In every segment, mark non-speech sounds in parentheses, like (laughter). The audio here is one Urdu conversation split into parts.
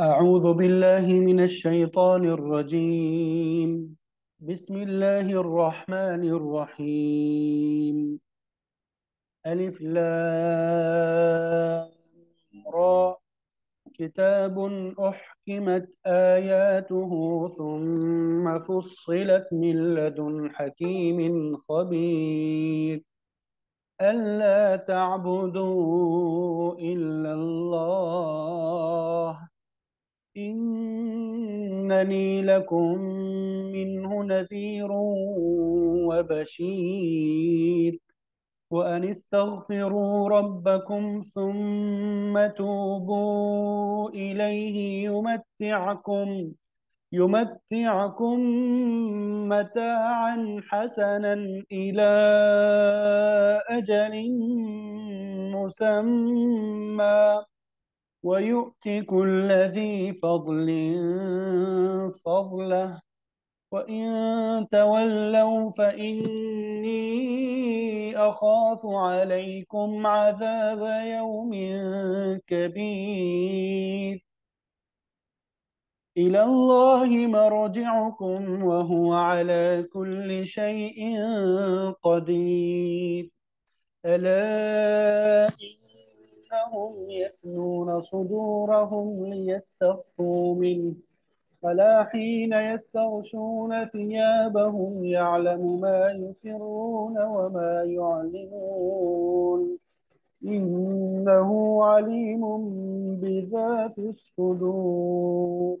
أعوذ بالله من الشيطان الرجيم بسم الله الرحمن الرحيم ألف لام را كتاب أحكمت آياته ثم فصلت من لدن حكيم خبير ألا تعبدوا إلا الله إنني لكم منه نذير وبشير وأن استغفروا ربكم ثم توبوا إليه يمتعكم يمتعكم متاعا حسنا إلى أجل مسمى ويؤتك الذي ذي فضل فضله وإن تولوا فإني أخاف عليكم عذاب يوم كبير إلى الله مرجعكم وهو على كل شيء قدير ألا إنهم يثنون صدورهم ليستخفوا منه فلا حين يستغشون ثيابهم يعلم ما يسرون وما يعلنون إنه عليم بذات الصدور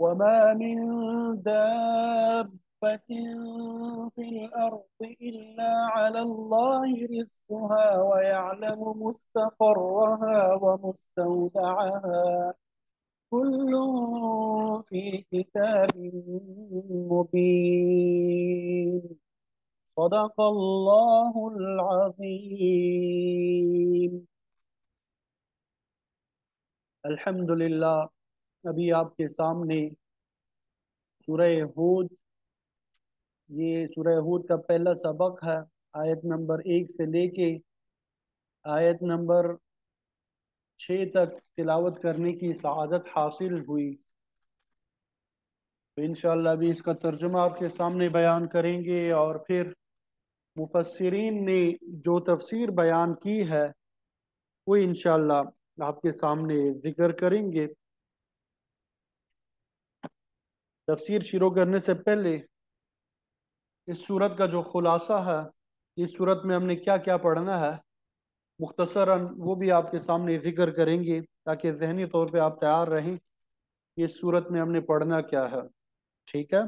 وما من دابة في الأرض إلا على الله رزقها ويعلم مستقرها ومستودعها كل في كتاب مبين صدق الله العظيم الحمد لله ابھی آپ کے سامنے سورہ ہود یہ سورہ ہود کا پہلا سبق ہے آیت نمبر ایک سے لے کے آیت نمبر چھ تک تلاوت کرنے کی سعادت حاصل ہوئی تو انشاءاللہ ابھی اس کا ترجمہ آپ کے سامنے بیان کریں گے اور پھر مفسرین نے جو تفسیر بیان کی ہے وہ انشاءاللہ آپ کے سامنے ذکر کریں گے تفسیر شروع کرنے سے پہلے اس صورت کا جو خلاصہ ہے اس صورت میں ہم نے کیا کیا پڑھنا ہے مختصراً وہ بھی آپ کے سامنے ذکر کریں گے تاکہ ذہنی طور پہ آپ تیار رہیں اس صورت میں ہم نے پڑھنا کیا ہے ٹھیک ہے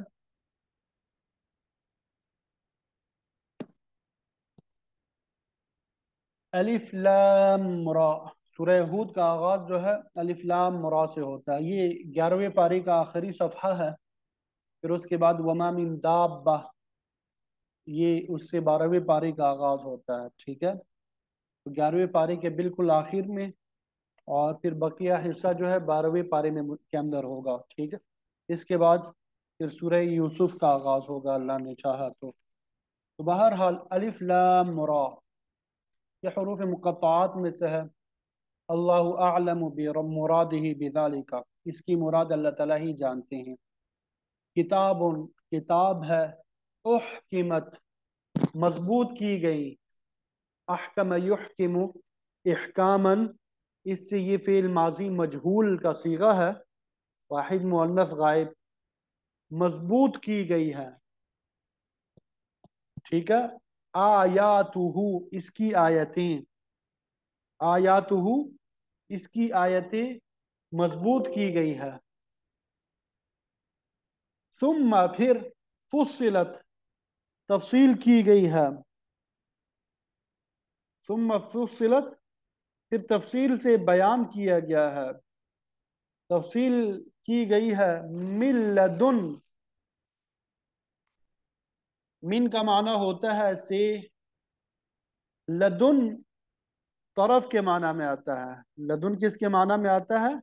لام مرا حود کا آغاز جو ہے لام مرا سے ہوتا ہے یہ گیارہویں پاری کا آخری صفحہ ہے پھر اس کے بعد وما من دابہ یہ اس سے بارہویں پارے کا آغاز ہوتا ہے ٹھیک ہے گیارہویں پارے کے بالکل آخر میں اور پھر بقیہ حصہ جو ہے بارہویں پارے میں کے اندر ہوگا ٹھیک ہے اس کے بعد پھر سورہ یوسف کا آغاز ہوگا اللہ نے چاہا تو تو بہرحال الف یہ حروف مقطعات میں سے ہے اللہ عالم مراد ہی بزالی اس کی مراد اللہ تعالیٰ ہی جانتے ہیں کتاب کتاب ہے احکمت قیمت مضبوط کی گئی احکم یحکم احکامن اس سے یہ فعل ماضی مجہول کا سیغہ ہے واحد غائب مضبوط کی گئی ہے ٹھیک ہے آیاتہو اس کی آیتیں آیاتہو اس کی آیتیں مضبوط کی گئی ہے ثم پھر فصلت تفصیل کی گئی ہے ثم فصلت پھر تفصیل سے بیان کیا گیا ہے تفصیل کی گئی ہے مل لدن کا معنی ہوتا ہے سے لدن طرف کے معنی میں آتا ہے لدن کس کے معنی میں آتا ہے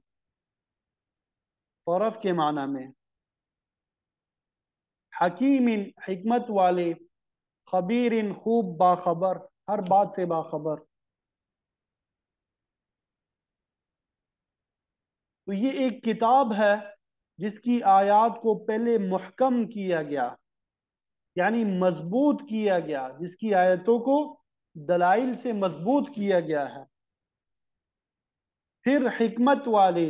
طرف کے معنی میں حکیم حکمت والے خبیر خوب باخبر ہر بات سے باخبر تو یہ ایک کتاب ہے جس کی آیات کو پہلے محکم کیا گیا یعنی مضبوط کیا گیا جس کی آیتوں کو دلائل سے مضبوط کیا گیا ہے پھر حکمت والے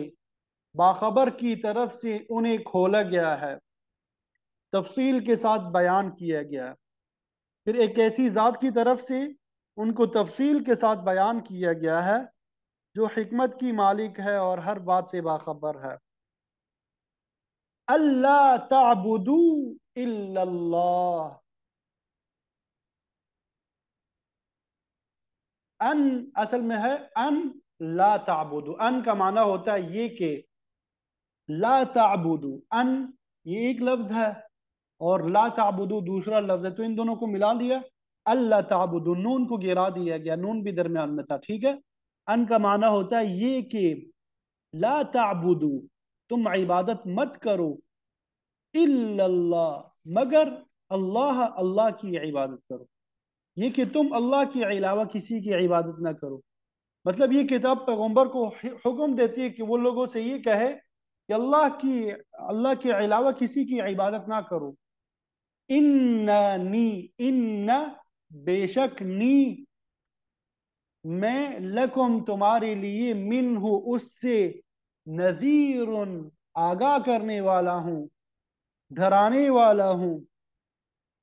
باخبر کی طرف سے انہیں کھولا گیا ہے تفصیل کے ساتھ بیان کیا گیا پھر ایک ایسی ذات کی طرف سے ان کو تفصیل کے ساتھ بیان کیا گیا ہے جو حکمت کی مالک ہے اور ہر بات سے باخبر ہے اللہ تعبدو اللہ ان اصل میں ہے ان لا تعبدو ان کا معنی ہوتا ہے یہ کہ لا تعبدو ان یہ ایک لفظ ہے اور لا تعبدو دوسرا لفظ ہے تو ان دونوں کو ملا دیا اللہ تعبدو نون کو گرا دیا گیا نون بھی درمیان میں تھا ٹھیک ہے ان کا معنی ہوتا ہے یہ کہ لا تعبدو تم عبادت مت کرو اللہ مگر اللہ اللہ کی عبادت کرو یہ کہ تم اللہ کے علاوہ کسی کی عبادت نہ کرو مطلب یہ کتاب پیغمبر کو حکم دیتی ہے کہ وہ لوگوں سے یہ کہے کہ اللہ کی اللہ کے علاوہ کسی کی عبادت نہ کرو انی ان بے شک نی میں لکم تمہارے لیے من ہوں اس سے نظیر آگاہ کرنے والا ہوں ڈرانے والا ہوں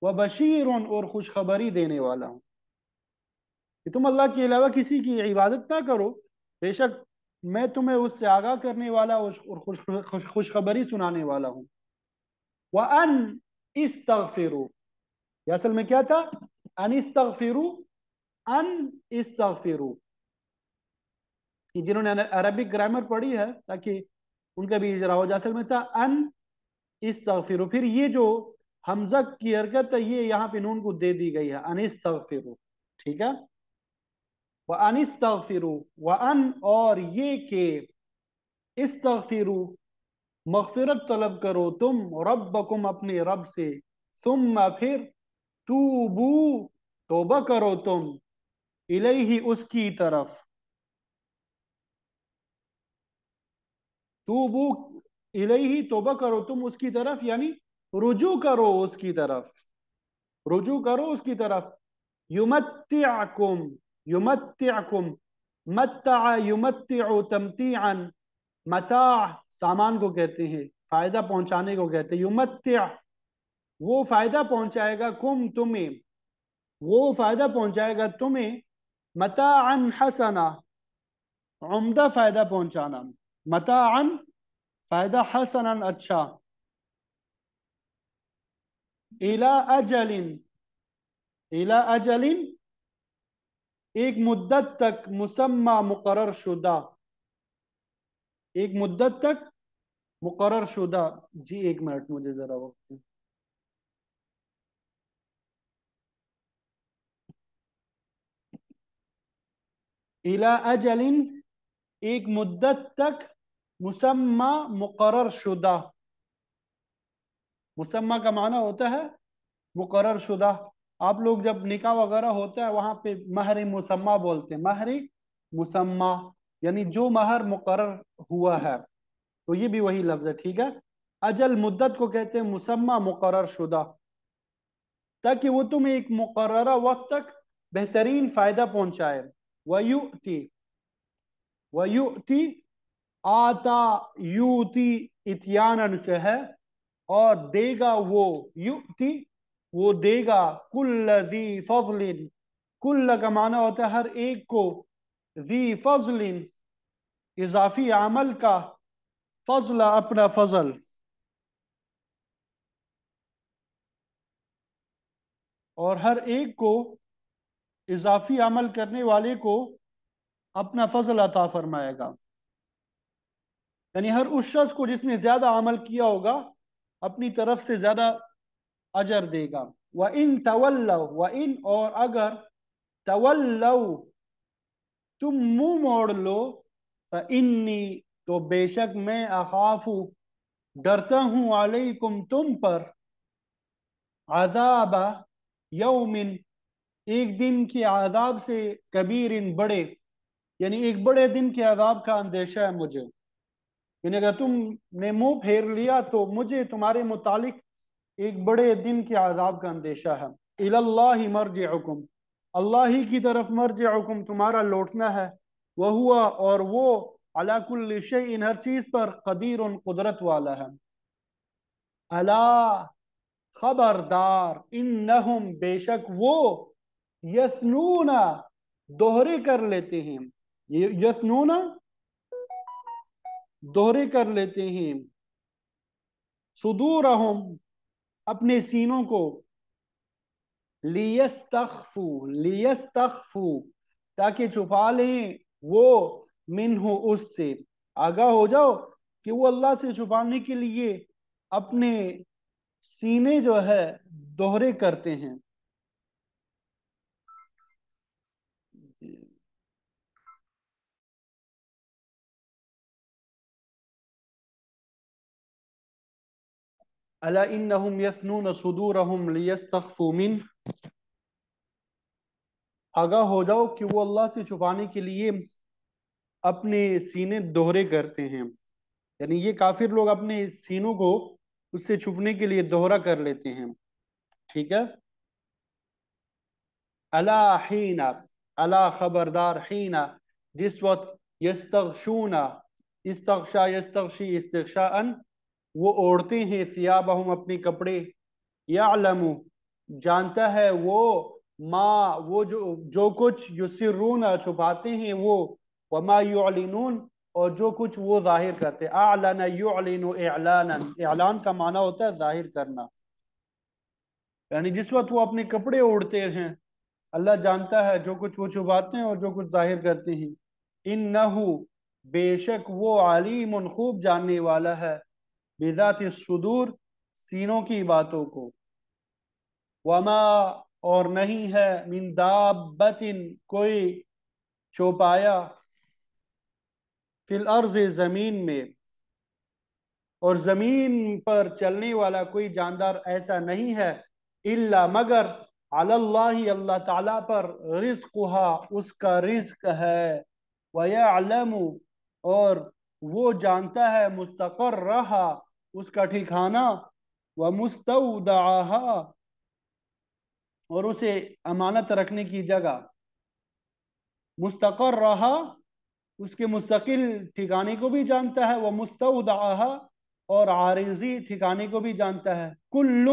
وہ بشیر اور خوشخبری دینے والا ہوں کہ تم اللہ کے علاوہ کسی کی عبادت نہ کرو بے شک میں تمہیں اس سے آگاہ کرنے والا اور خوشخبری سنانے والا ہوں ان استغفرو یہ اصل میں کیا تھا ان استغفرو ان استغفرو جنہوں نے عربی گرامر پڑھی ہے تاکہ ان کا بھی اجرا ہو جا اصل میں تھا ان استغفرو پھر یہ جو حمزہ کی حرکت ہے یہ یہاں پہ نون کو دے دی گئی ہے ان استغفرو ٹھیک ہے وَأَنِ اسْتَغْفِرُوا وَأَنْ اور یہ کہ استغفرو مغفرت طلب کرو تم ربکم اپنے رب سے ثم پھر توبو توبہ کرو تم الیہ اس کی طرف توبو الیہ توبہ کرو تم اس کی طرف یعنی رجوع کرو اس کی طرف رجوع کرو اس کی طرف یمتعکم یمتعکم متع یمتع تمتیعاً متا سامان کو کہتے ہیں فائدہ پہنچانے کو کہتے ہیں یمتع وہ فائدہ پہنچائے گا کم تمہیں وہ فائدہ پہنچائے گا تمہیں متا حسنا عمدہ فائدہ پہنچانا متا فائدہ حسنا اچھا الى اجلن الی اجلن ایک مدت تک مسمہ مقرر شدہ ایک مدت تک مقرر شدہ جی ایک منٹ مجھے ذرا وقت اجل ایک مدت تک مسمہ مقرر شدہ مسمہ کا معنی ہوتا ہے مقرر شدہ آپ لوگ جب نکاح وغیرہ ہوتا ہے وہاں پہ مہر مسمہ بولتے ہیں مہر مسمہ یعنی جو مہر مقرر ہوا ہے تو یہ بھی وہی لفظ ہے ٹھیک ہے اجل مدت کو کہتے ہیں مسمہ مقرر شدہ تاکہ وہ تمہیں ایک مقررہ وقت تک بہترین فائدہ پہنچائے آتا یوتی سے ہے اور دے گا وہ یوتی وہ دے گا کل فضل کل کا معنی ہوتا ہے ہر ایک کو ذی فضل اضافی عمل کا فضل اپنا فضل اور ہر ایک کو اضافی عمل کرنے والے کو اپنا فضل عطا فرمائے گا یعنی ہر اس شخص کو جس نے زیادہ عمل کیا ہوگا اپنی طرف سے زیادہ اجر دے گا وَإِن تَوَلَّوْا وَإِن اور اگر تَوَلَّوْا تم منہ موڑ لو انی تو بے شک میں اخاف ڈرتا ہوں علیکم تم پر عذاب یوم ایک دن کے عذاب سے کبیر ان بڑے یعنی ایک بڑے دن کے عذاب کا اندیشہ ہے مجھے یعنی اگر تم نے منہ پھیر لیا تو مجھے تمہارے متعلق ایک بڑے دن کے عذاب کا اندیشہ ہے اللہ مرجعکم اللہ ہی کی طرف مرجعکم تمہارا لوٹنا ہے وہ ہوا اور وہ علا کل ان ہر چیز پر قدیر قدرت والا ہے خبردار انہم بے شک وہ یسنون دوہرے کر لیتے ہیں یسنون دوہرے کر لیتے ہیں صدورہم اپنے سینوں کو لیستخفو لیستخفو تاکہ چھپا لیں وہ منہ اس سے آگاہ ہو جاؤ کہ وہ اللہ سے چھپانے کے لیے اپنے سینے جو ہے دوہرے کرتے ہیں الا انہم یسنون صدورہم لیستخفو منہ آگاہ ہو جاؤ کہ وہ اللہ سے چھپانے کے لیے اپنے سینے کرتے ہیں یعنی یہ کافر لوگ اپنے سینوں کو اس سے چھپنے کے لیے دوہرا کر لیتے ہیں ٹھیک ہے اللہ حا اللہ خبردار ہی جس وقت یستغشونا استغشا یستغشی استغشا ان وہ اوڑھتے ہیں ثیابہم اپنے کپڑے یا جانتا ہے وہ وہ جو کچھ یسرون چھپاتے ہیں وہ وما یعلنون اور جو کچھ وہ ظاہر کرتے یعلن اعلان کا معنی ہوتا ہے ظاہر کرنا یعنی جس وقت وہ اپنے کپڑے اڑتے ہیں اللہ جانتا ہے جو کچھ وہ چھپاتے ہیں اور جو کچھ ظاہر کرتے ہیں ان نہ بے شک وہ علیم خوب جاننے والا ہے بذات صدور سینوں کی باتوں کو وما اور نہیں ہے من کوئی چوپایا فی الارض زمین میں اور زمین پر چلنے والا کوئی جاندار ایسا نہیں ہے الا مگر اللہ اللہ تعالیٰ پر رزقها اس کا رزق ہے وَيَعْلَمُ اور وہ جانتا ہے مستقر رہا اس کا ٹھکانہ وَمُسْتَوْدَعَهَا اور اسے امانت رکھنے کی جگہ مستقر رہا اس کے مستقل ٹھکانے کو بھی جانتا ہے وہ مستعودہ اور عارضی ٹھکانے کو بھی جانتا ہے کل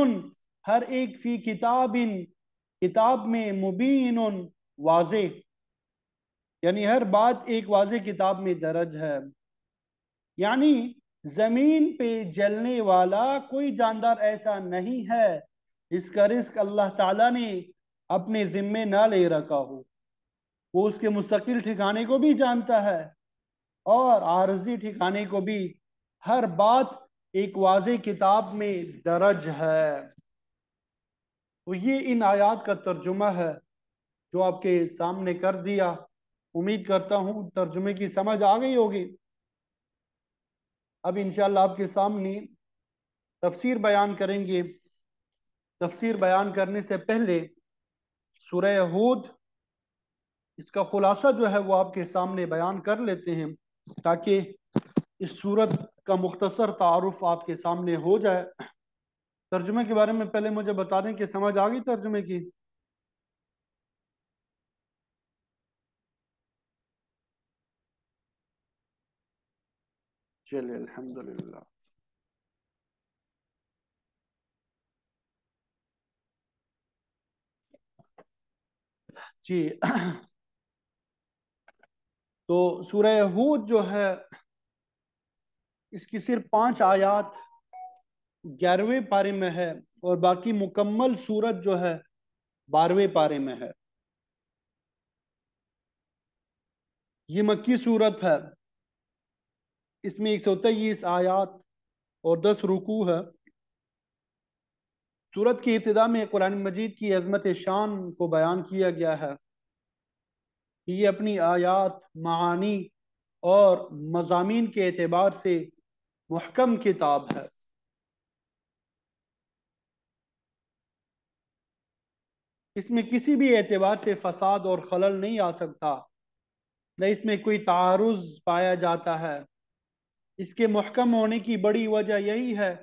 ہر ایک فی کتاب کتاب میں مبین واضح یعنی ہر بات ایک واضح کتاب میں درج ہے یعنی زمین پہ جلنے والا کوئی جاندار ایسا نہیں ہے جس کا رزق اللہ تعالیٰ نے اپنے ذمے نہ لے رکھا ہو وہ اس کے مستقل ٹھکانے کو بھی جانتا ہے اور عارضی ٹھکانے کو بھی ہر بات ایک واضح کتاب میں درج ہے تو یہ ان آیات کا ترجمہ ہے جو آپ کے سامنے کر دیا امید کرتا ہوں ترجمے کی سمجھ آ گئی ہوگی اب انشاءاللہ آپ کے سامنے تفسیر بیان کریں گے تفسیر بیان کرنے سے پہلے سورہ اس کا خلاصہ جو ہے وہ آپ کے سامنے بیان کر لیتے ہیں تاکہ اس سورت کا مختصر تعارف آپ کے سامنے ہو جائے ترجمے کے بارے میں پہلے مجھے بتا دیں کہ سمجھ آ گئی ترجمے کی چلے الحمدللہ جی تو سورہ ہود جو ہے اس کی صرف پانچ آیات گیارہویں پارے میں ہے اور باقی مکمل سورت جو ہے بارہویں پارے میں ہے یہ مکی سورت ہے اس میں ایک سو تیئیس آیات اور دس رکوع ہے صورت کی ابتدا میں قرآن مجید کی عظمت شان کو بیان کیا گیا ہے یہ اپنی آیات معانی اور مضامین کے اعتبار سے محکم کتاب ہے اس میں کسی بھی اعتبار سے فساد اور خلل نہیں آ سکتا نہ اس میں کوئی تعارض پایا جاتا ہے اس کے محکم ہونے کی بڑی وجہ یہی ہے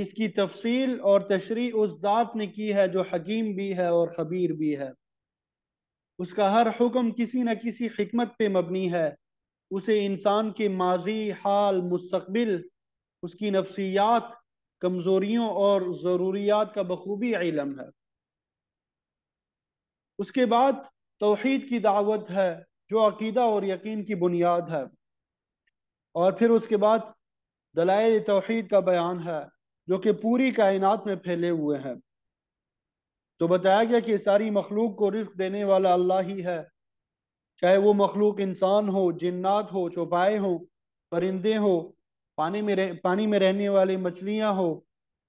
اس کی تفصیل اور تشریح اس ذات نے کی ہے جو حکیم بھی ہے اور خبیر بھی ہے اس کا ہر حکم کسی نہ کسی حکمت پہ مبنی ہے اسے انسان کے ماضی حال مستقبل اس کی نفسیات کمزوریوں اور ضروریات کا بخوبی علم ہے اس کے بعد توحید کی دعوت ہے جو عقیدہ اور یقین کی بنیاد ہے اور پھر اس کے بعد دلائل توحید کا بیان ہے جو کہ پوری کائنات میں پھیلے ہوئے ہیں تو بتایا گیا کہ ساری مخلوق کو رزق دینے والا اللہ ہی ہے چاہے وہ مخلوق انسان ہو جنات ہو چوپائے ہوں پرندے ہو پانی میں رہنے والے مچھلیاں ہو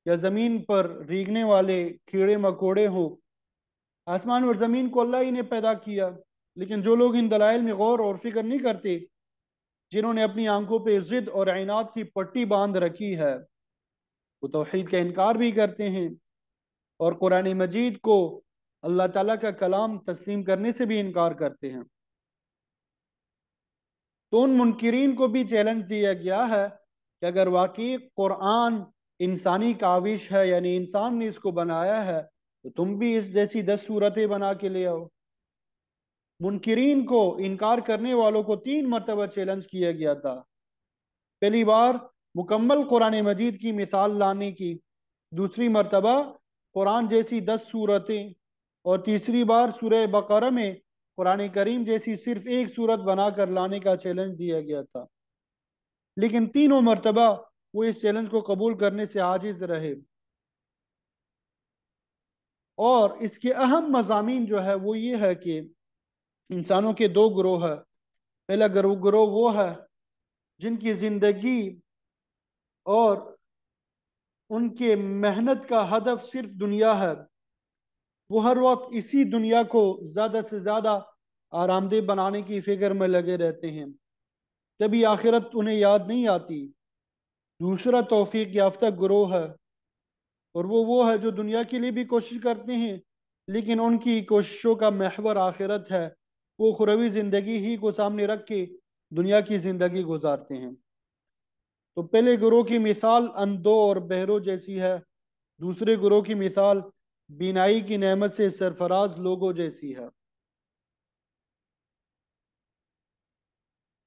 یا زمین پر ریگنے والے کیڑے مکوڑے ہو آسمان اور زمین کو اللہ ہی نے پیدا کیا لیکن جو لوگ ان دلائل میں غور اور فکر نہیں کرتے جنہوں نے اپنی آنکھوں پہ ضد اور عینات کی پٹی باندھ رکھی ہے وہ توحید کا انکار بھی کرتے ہیں اور قرآن مجید کو اللہ تعالیٰ کا کلام تسلیم کرنے سے بھی انکار کرتے ہیں تو ان منکرین کو بھی چیلنج دیا گیا ہے کہ اگر واقعی قرآن انسانی کاوش ہے یعنی انسان نے اس کو بنایا ہے تو تم بھی اس جیسی دس صورتیں بنا کے لے آؤ منکرین کو انکار کرنے والوں کو تین مرتبہ چیلنج کیا گیا تھا پہلی بار مکمل قرآن مجید کی مثال لانے کی دوسری مرتبہ قرآن جیسی دس صورتیں اور تیسری بار سورہ بقرہ میں قرآن کریم جیسی صرف ایک صورت بنا کر لانے کا چیلنج دیا گیا تھا لیکن تینوں مرتبہ وہ اس چیلنج کو قبول کرنے سے عاجز رہے اور اس کے اہم مضامین جو ہے وہ یہ ہے کہ انسانوں کے دو گروہ ہے پہلا گروہ گروہ وہ ہے جن کی زندگی اور ان کے محنت کا ہدف صرف دنیا ہے وہ ہر وقت اسی دنیا کو زیادہ سے زیادہ آرام دہ بنانے کی فکر میں لگے رہتے ہیں کبھی آخرت انہیں یاد نہیں آتی دوسرا توفیق یافتہ گروہ ہے اور وہ وہ ہے جو دنیا کے لیے بھی کوشش کرتے ہیں لیکن ان کی کوششوں کا محور آخرت ہے وہ خروی زندگی ہی کو سامنے رکھ کے دنیا کی زندگی گزارتے ہیں تو پہلے گروہ کی مثال اندو اور بہرو جیسی ہے دوسرے گروہ کی مثال بینائی کی نعمت سے سرفراز لوگوں جیسی ہے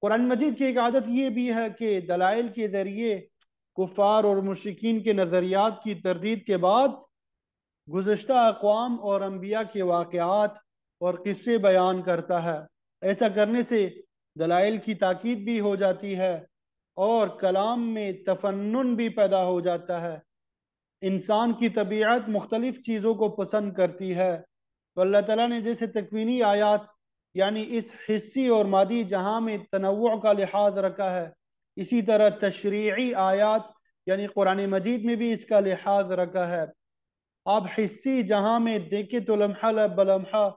قرآن مجید کی ایک عادت یہ بھی ہے کہ دلائل کے ذریعے کفار اور مشرقین کے نظریات کی تردید کے بعد گزشتہ اقوام اور انبیاء کے واقعات اور قصے بیان کرتا ہے ایسا کرنے سے دلائل کی تاکید بھی ہو جاتی ہے اور کلام میں تفنن بھی پیدا ہو جاتا ہے انسان کی طبیعت مختلف چیزوں کو پسند کرتی ہے تو اللہ تعالیٰ نے جیسے تکوینی آیات یعنی اس حصی اور مادی جہاں میں تنوع کا لحاظ رکھا ہے اسی طرح تشریعی آیات یعنی قرآن مجید میں بھی اس کا لحاظ رکھا ہے آپ حصی جہاں میں دیکھے تو لمحہ لمحہ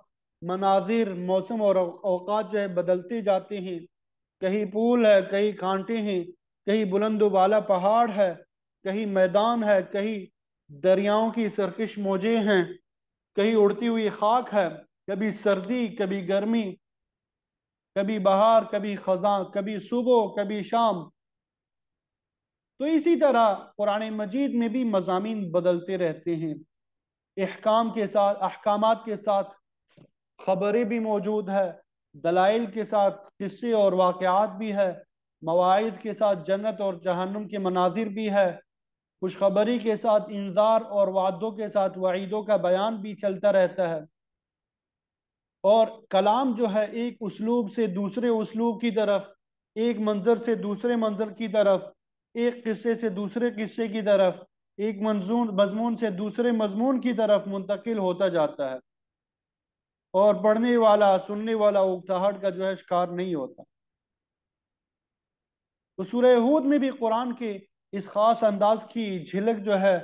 مناظر موسم اور اوقات جو ہے بدلتے جاتے ہیں کہیں پول ہے کہیں کھانٹے ہیں کہیں بلند و بالا پہاڑ ہے کہیں میدان ہے کہیں دریاؤں کی سرکش موجے ہیں کہیں اڑتی ہوئی خاک ہے کبھی سردی کبھی گرمی کبھی بہار کبھی خزاں کبھی صبح کبھی شام تو اسی طرح قرآن مجید میں بھی مضامین بدلتے رہتے ہیں احکام کے ساتھ احکامات کے ساتھ خبریں بھی موجود ہے دلائل کے ساتھ قصے اور واقعات بھی ہے مواعظ کے ساتھ جنت اور جہنم کے مناظر بھی ہے خوشخبری کے ساتھ انذار اور وعدوں کے ساتھ وعیدوں کا بیان بھی چلتا رہتا ہے اور کلام جو ہے ایک اسلوب سے دوسرے اسلوب کی طرف ایک منظر سے دوسرے منظر کی طرف ایک قصے سے دوسرے قصے کی طرف ایک مضمون سے دوسرے مضمون کی طرف منتقل ہوتا جاتا ہے اور پڑھنے والا سننے والا اگتہٹ کا جو ہے شکار نہیں ہوتا تو سورہ میں بھی قرآن کے اس خاص انداز کی جھلک جو ہے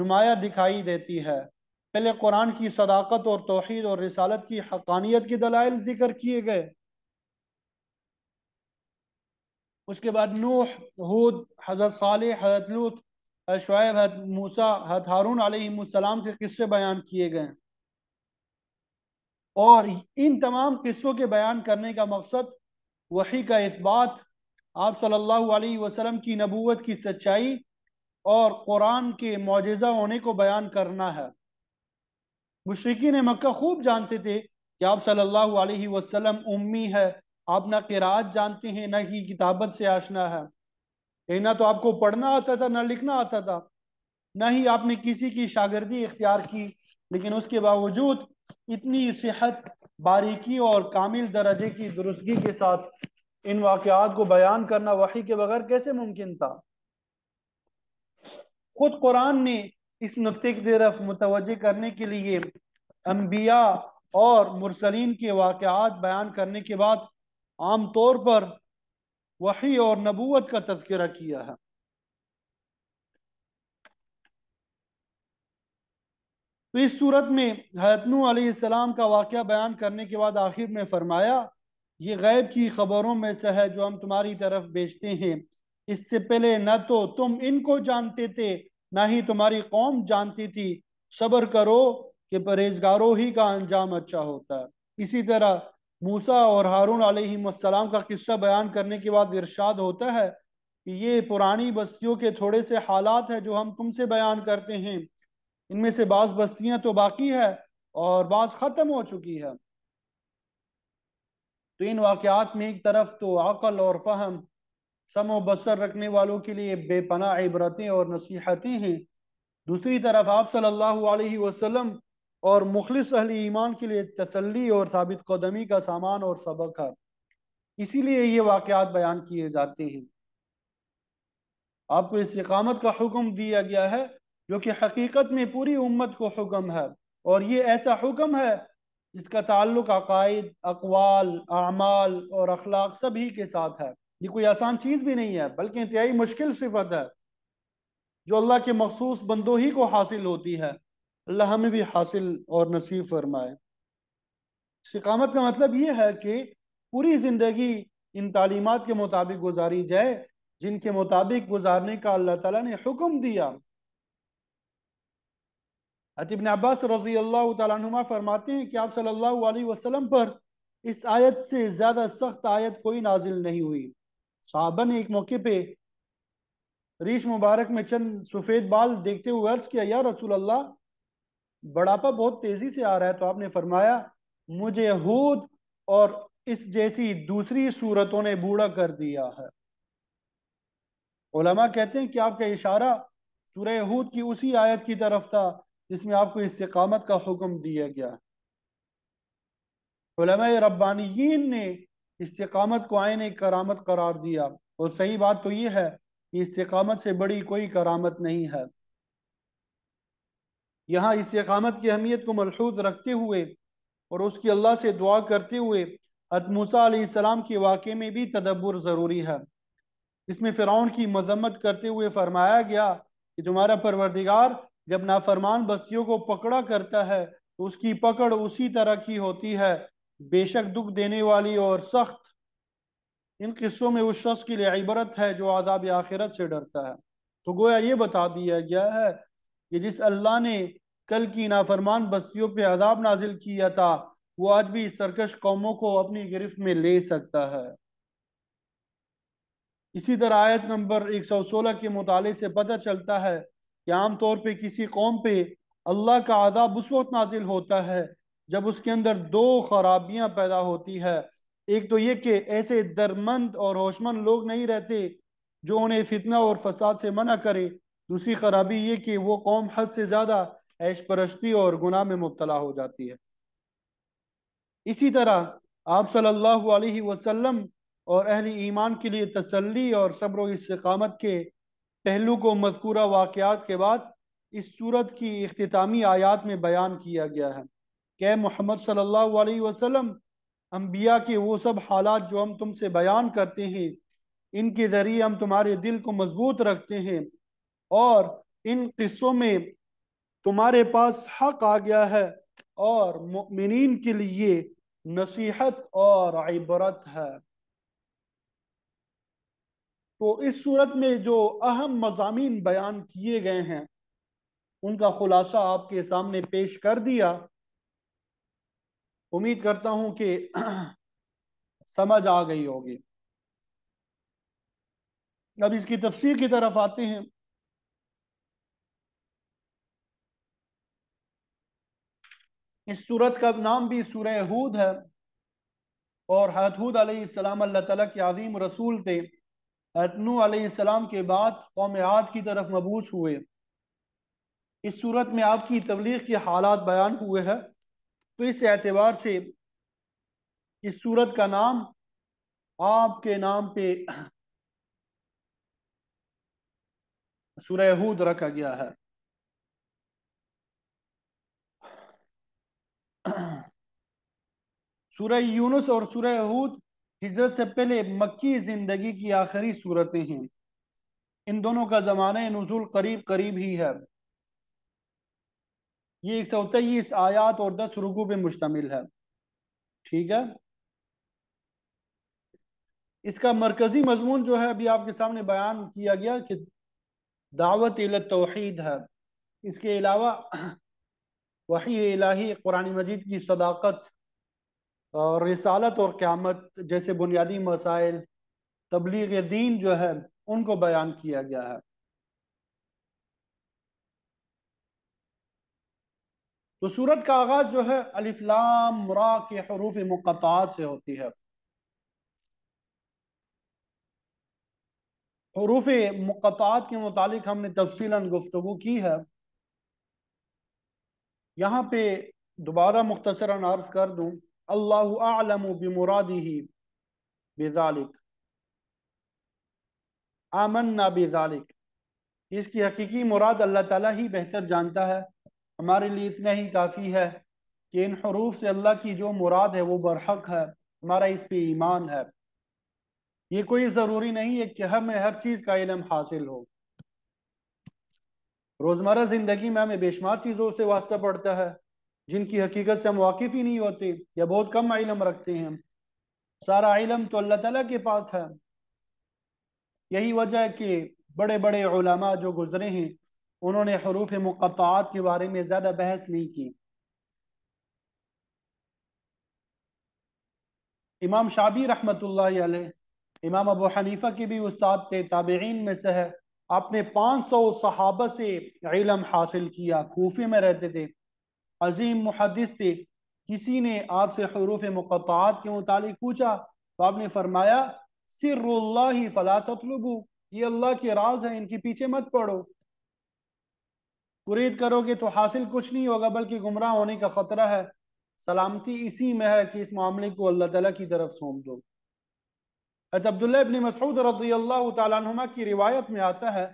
نمایاں دکھائی دیتی ہے پہلے قرآن کی صداقت اور توحید اور رسالت کی حقانیت کے دلائل ذکر کیے گئے اس کے بعد نوح ہود حضرت صالح حضرت لوت شعیب حضرت موسیٰ حضرت ہارون علیہ السلام کے قصے بیان کیے گئے اور ان تمام قصوں کے بیان کرنے کا مقصد وحی کا اثبات آپ صلی اللہ علیہ وسلم کی نبوت کی سچائی اور قرآن کے معجزہ ہونے کو بیان کرنا ہے مشرقین مکہ خوب جانتے تھے کہ آپ صلی اللہ علیہ وسلم امی ہے آپ نہ قرآت جانتے ہیں نہ ہی کتابت سے آشنا ہے نہ تو آپ کو پڑھنا آتا تھا نہ لکھنا آتا تھا نہ ہی آپ نے کسی کی شاگردی اختیار کی لیکن اس کے باوجود اتنی صحت باریکی اور کامل درجے کی درستگی کے ساتھ ان واقعات کو بیان کرنا وحی کے بغیر کیسے ممکن تھا خود قرآن نے اس نقطے کی طرف متوجہ کرنے کے لیے انبیاء اور مرسلین کے واقعات بیان کرنے کے بعد عام طور پر وحی اور نبوت کا تذکرہ کیا ہے تو اس صورت میں حتنو علیہ السلام کا واقعہ بیان کرنے کے بعد آخر میں فرمایا یہ غیب کی خبروں میں سے ہے جو ہم تمہاری طرف بیچتے ہیں اس سے پہلے نہ تو تم ان کو جانتے تھے نہ ہی تمہاری قوم جانتی تھی صبر کرو کہ پرہیزگاروں ہی کا انجام اچھا ہوتا ہے اسی طرح موسا اور ہارون علیہ السلام کا قصہ بیان کرنے کے بعد ارشاد ہوتا ہے کہ یہ پرانی بستیوں کے تھوڑے سے حالات ہیں جو ہم تم سے بیان کرتے ہیں ان میں سے بعض بستیاں تو باقی ہے اور بعض ختم ہو چکی ہے تو ان واقعات میں ایک طرف تو عقل اور فہم سم و بسر رکھنے والوں کے لیے بے پناہ عبرتیں اور نصیحتیں ہیں دوسری طرف آپ صلی اللہ علیہ وسلم اور مخلص اہل ایمان کے لیے تسلی اور ثابت قدمی کا سامان اور سبق ہے اسی لیے یہ واقعات بیان کیے جاتے ہیں آپ کو اس اقامت کا حکم دیا گیا ہے جو کہ حقیقت میں پوری امت کو حکم ہے اور یہ ایسا حکم ہے جس کا تعلق عقائد اقوال اعمال اور اخلاق سبھی کے ساتھ ہے یہ کوئی آسان چیز بھی نہیں ہے بلکہ انتہائی مشکل صفت ہے جو اللہ کے مخصوص بندو ہی کو حاصل ہوتی ہے اللہ ہمیں بھی حاصل اور نصیب فرمائے سقامت کا مطلب یہ ہے کہ پوری زندگی ان تعلیمات کے مطابق گزاری جائے جن کے مطابق گزارنے کا اللہ تعالیٰ نے حکم دیا ابن عباس رضی اللہ تعالیٰ عنہما فرماتے ہیں کہ آپ صلی اللہ علیہ وسلم پر اس آیت سے زیادہ سخت آیت کوئی نازل نہیں ہوئی صحابہ نے ایک موقع پہ ریش مبارک میں چند سفید بال دیکھتے ہوئے عرض کیا یا رسول اللہ بڑھاپا بہت تیزی سے آ رہا ہے تو آپ نے فرمایا مجھے ہود اور اس جیسی دوسری صورتوں نے بوڑھا کر دیا ہے علماء کہتے ہیں کہ آپ کا اشارہ سورہ ہود کی اسی آیت کی طرف تھا جس میں آپ کو استقامت کا حکم دیا گیا علماء ربانیین نے استقامت کو آئین کرامت قرار دیا اور صحیح بات تو یہ ہے کہ استقامت سے بڑی کوئی کرامت نہیں ہے یہاں استقامت کی اہمیت کو ملحوظ رکھتے ہوئے اور اس کی اللہ سے دعا کرتے ہوئے عتمس علیہ السلام کے واقعے میں بھی تدبر ضروری ہے اس میں فرعون کی مذمت کرتے ہوئے فرمایا گیا کہ تمہارا پروردگار جب نافرمان بستیوں کو پکڑا کرتا ہے تو اس کی پکڑ اسی طرح کی ہوتی ہے بے شک دکھ دینے والی اور سخت ان قصوں میں اس شخص کے لئے عبرت ہے جو عذاب آخرت سے ڈرتا ہے تو گویا یہ بتا دیا گیا ہے کہ جس اللہ نے کل کی نافرمان بستیوں پہ عذاب نازل کیا تھا وہ آج بھی سرکش قوموں کو اپنی گرفت میں لے سکتا ہے اسی طرح آیت نمبر 116 کے مطالعے سے پتہ چلتا ہے کہ عام طور پہ کسی قوم پہ اللہ کا عذاب اس وقت نازل ہوتا ہے جب اس کے اندر دو خرابیاں پیدا ہوتی ہے ایک تو یہ کہ ایسے درمند اور ہوشمند لوگ نہیں رہتے جو انہیں فتنہ اور فساد سے منع کرے دوسری خرابی یہ کہ وہ قوم حد سے زیادہ عیش پرشتی اور گناہ میں مبتلا ہو جاتی ہے اسی طرح آپ صلی اللہ علیہ وسلم اور اہل ایمان کے لیے تسلی اور صبر و استقامت کے پہلو کو مذکورہ واقعات کے بعد اس صورت کی اختتامی آیات میں بیان کیا گیا ہے کہ محمد صلی اللہ علیہ وسلم انبیاء کے وہ سب حالات جو ہم تم سے بیان کرتے ہیں ان کے ذریعے ہم تمہارے دل کو مضبوط رکھتے ہیں اور ان قصوں میں تمہارے پاس حق آ گیا ہے اور مؤمنین کے لیے نصیحت اور عبرت ہے تو اس صورت میں جو اہم مضامین بیان کیے گئے ہیں ان کا خلاصہ آپ کے سامنے پیش کر دیا امید کرتا ہوں کہ (clears throat) سمجھ آ گئی ہوگی اب اس کی تفسیر کی طرف آتے ہیں اس صورت کا نام بھی سورہ ہود ہے اور ہود علیہ السلام اللہ تعالیٰ کے عظیم رسول تھے نو علیہ السلام کے بعد قوم عاد کی طرف مبوس ہوئے اس صورت میں آپ کی تبلیغ کے حالات بیان ہوئے ہیں تو اس اعتبار سے اس صورت کا نام آپ کے نام پہ سورہ ہود رکھا گیا ہے سورہ یونس اور سورہ ہجرت سے پہلے مکی زندگی کی آخری صورتیں ہیں ان دونوں کا زمانہ نزول قریب قریب ہی ہے یہ ایک سو تیئیس آیات اور دس رکو پہ مشتمل ہے ٹھیک ہے اس کا مرکزی مضمون جو ہے ابھی آپ کے سامنے بیان کیا گیا کہ دعوت توحید ہے اس کے علاوہ وحی الہی قرآن مجید کی صداقت اور رسالت اور قیامت جیسے بنیادی مسائل تبلیغ دین جو ہے ان کو بیان کیا گیا ہے تو سورت کا آغاز جو ہے علی لام مرا کے حروف مقطعات سے ہوتی ہے حروف مقطعات کے متعلق ہم نے تفصیل گفتگو کی ہے یہاں پہ دوبارہ مختصراً عرض کر دوں اللہ اعلم بمرادہ بذالک آمنا بذالک اس کی حقیقی مراد اللہ تعالیٰ ہی بہتر جانتا ہے ہمارے لیے اتنا ہی کافی ہے کہ ان حروف سے اللہ کی جو مراد ہے وہ برحق ہے ہمارا اس پہ ایمان ہے یہ کوئی ضروری نہیں ہے کہ ہمیں ہر چیز کا علم حاصل ہو روزمرہ زندگی میں ہمیں بے شمار چیزوں سے واسطہ پڑتا ہے جن کی حقیقت سے ہم واقف ہی نہیں ہوتے یا بہت کم علم رکھتے ہیں سارا علم تو اللہ تعالیٰ کے پاس ہے یہی وجہ ہے کہ بڑے بڑے علماء جو گزرے ہیں انہوں نے حروف مقطعات کے بارے میں زیادہ بحث نہیں کی امام شابی رحمت اللہ علیہ امام ابو حنیفہ کے بھی استاد تھے تابعین میں سے ہے آپ نے پانچ سو صحابہ سے علم حاصل کیا کوفی میں رہتے تھے عظیم محدث تھے کسی نے آپ سے حروف مقطعات کے متعلق پوچھا تو آپ نے فرمایا سر اللہ فلا تطلبو یہ اللہ کے راز ہیں ان کے پیچھے مت پڑو قرید کرو گے تو حاصل کچھ نہیں ہوگا بلکہ گمراہ ہونے کا خطرہ ہے سلامتی اسی میں ہے کہ اس معاملے کو اللہ تعالیٰ کی طرف سونپ دو حضرت عبداللہ مسعود رضی اللہ تعالیٰ عنہما کی روایت میں آتا ہے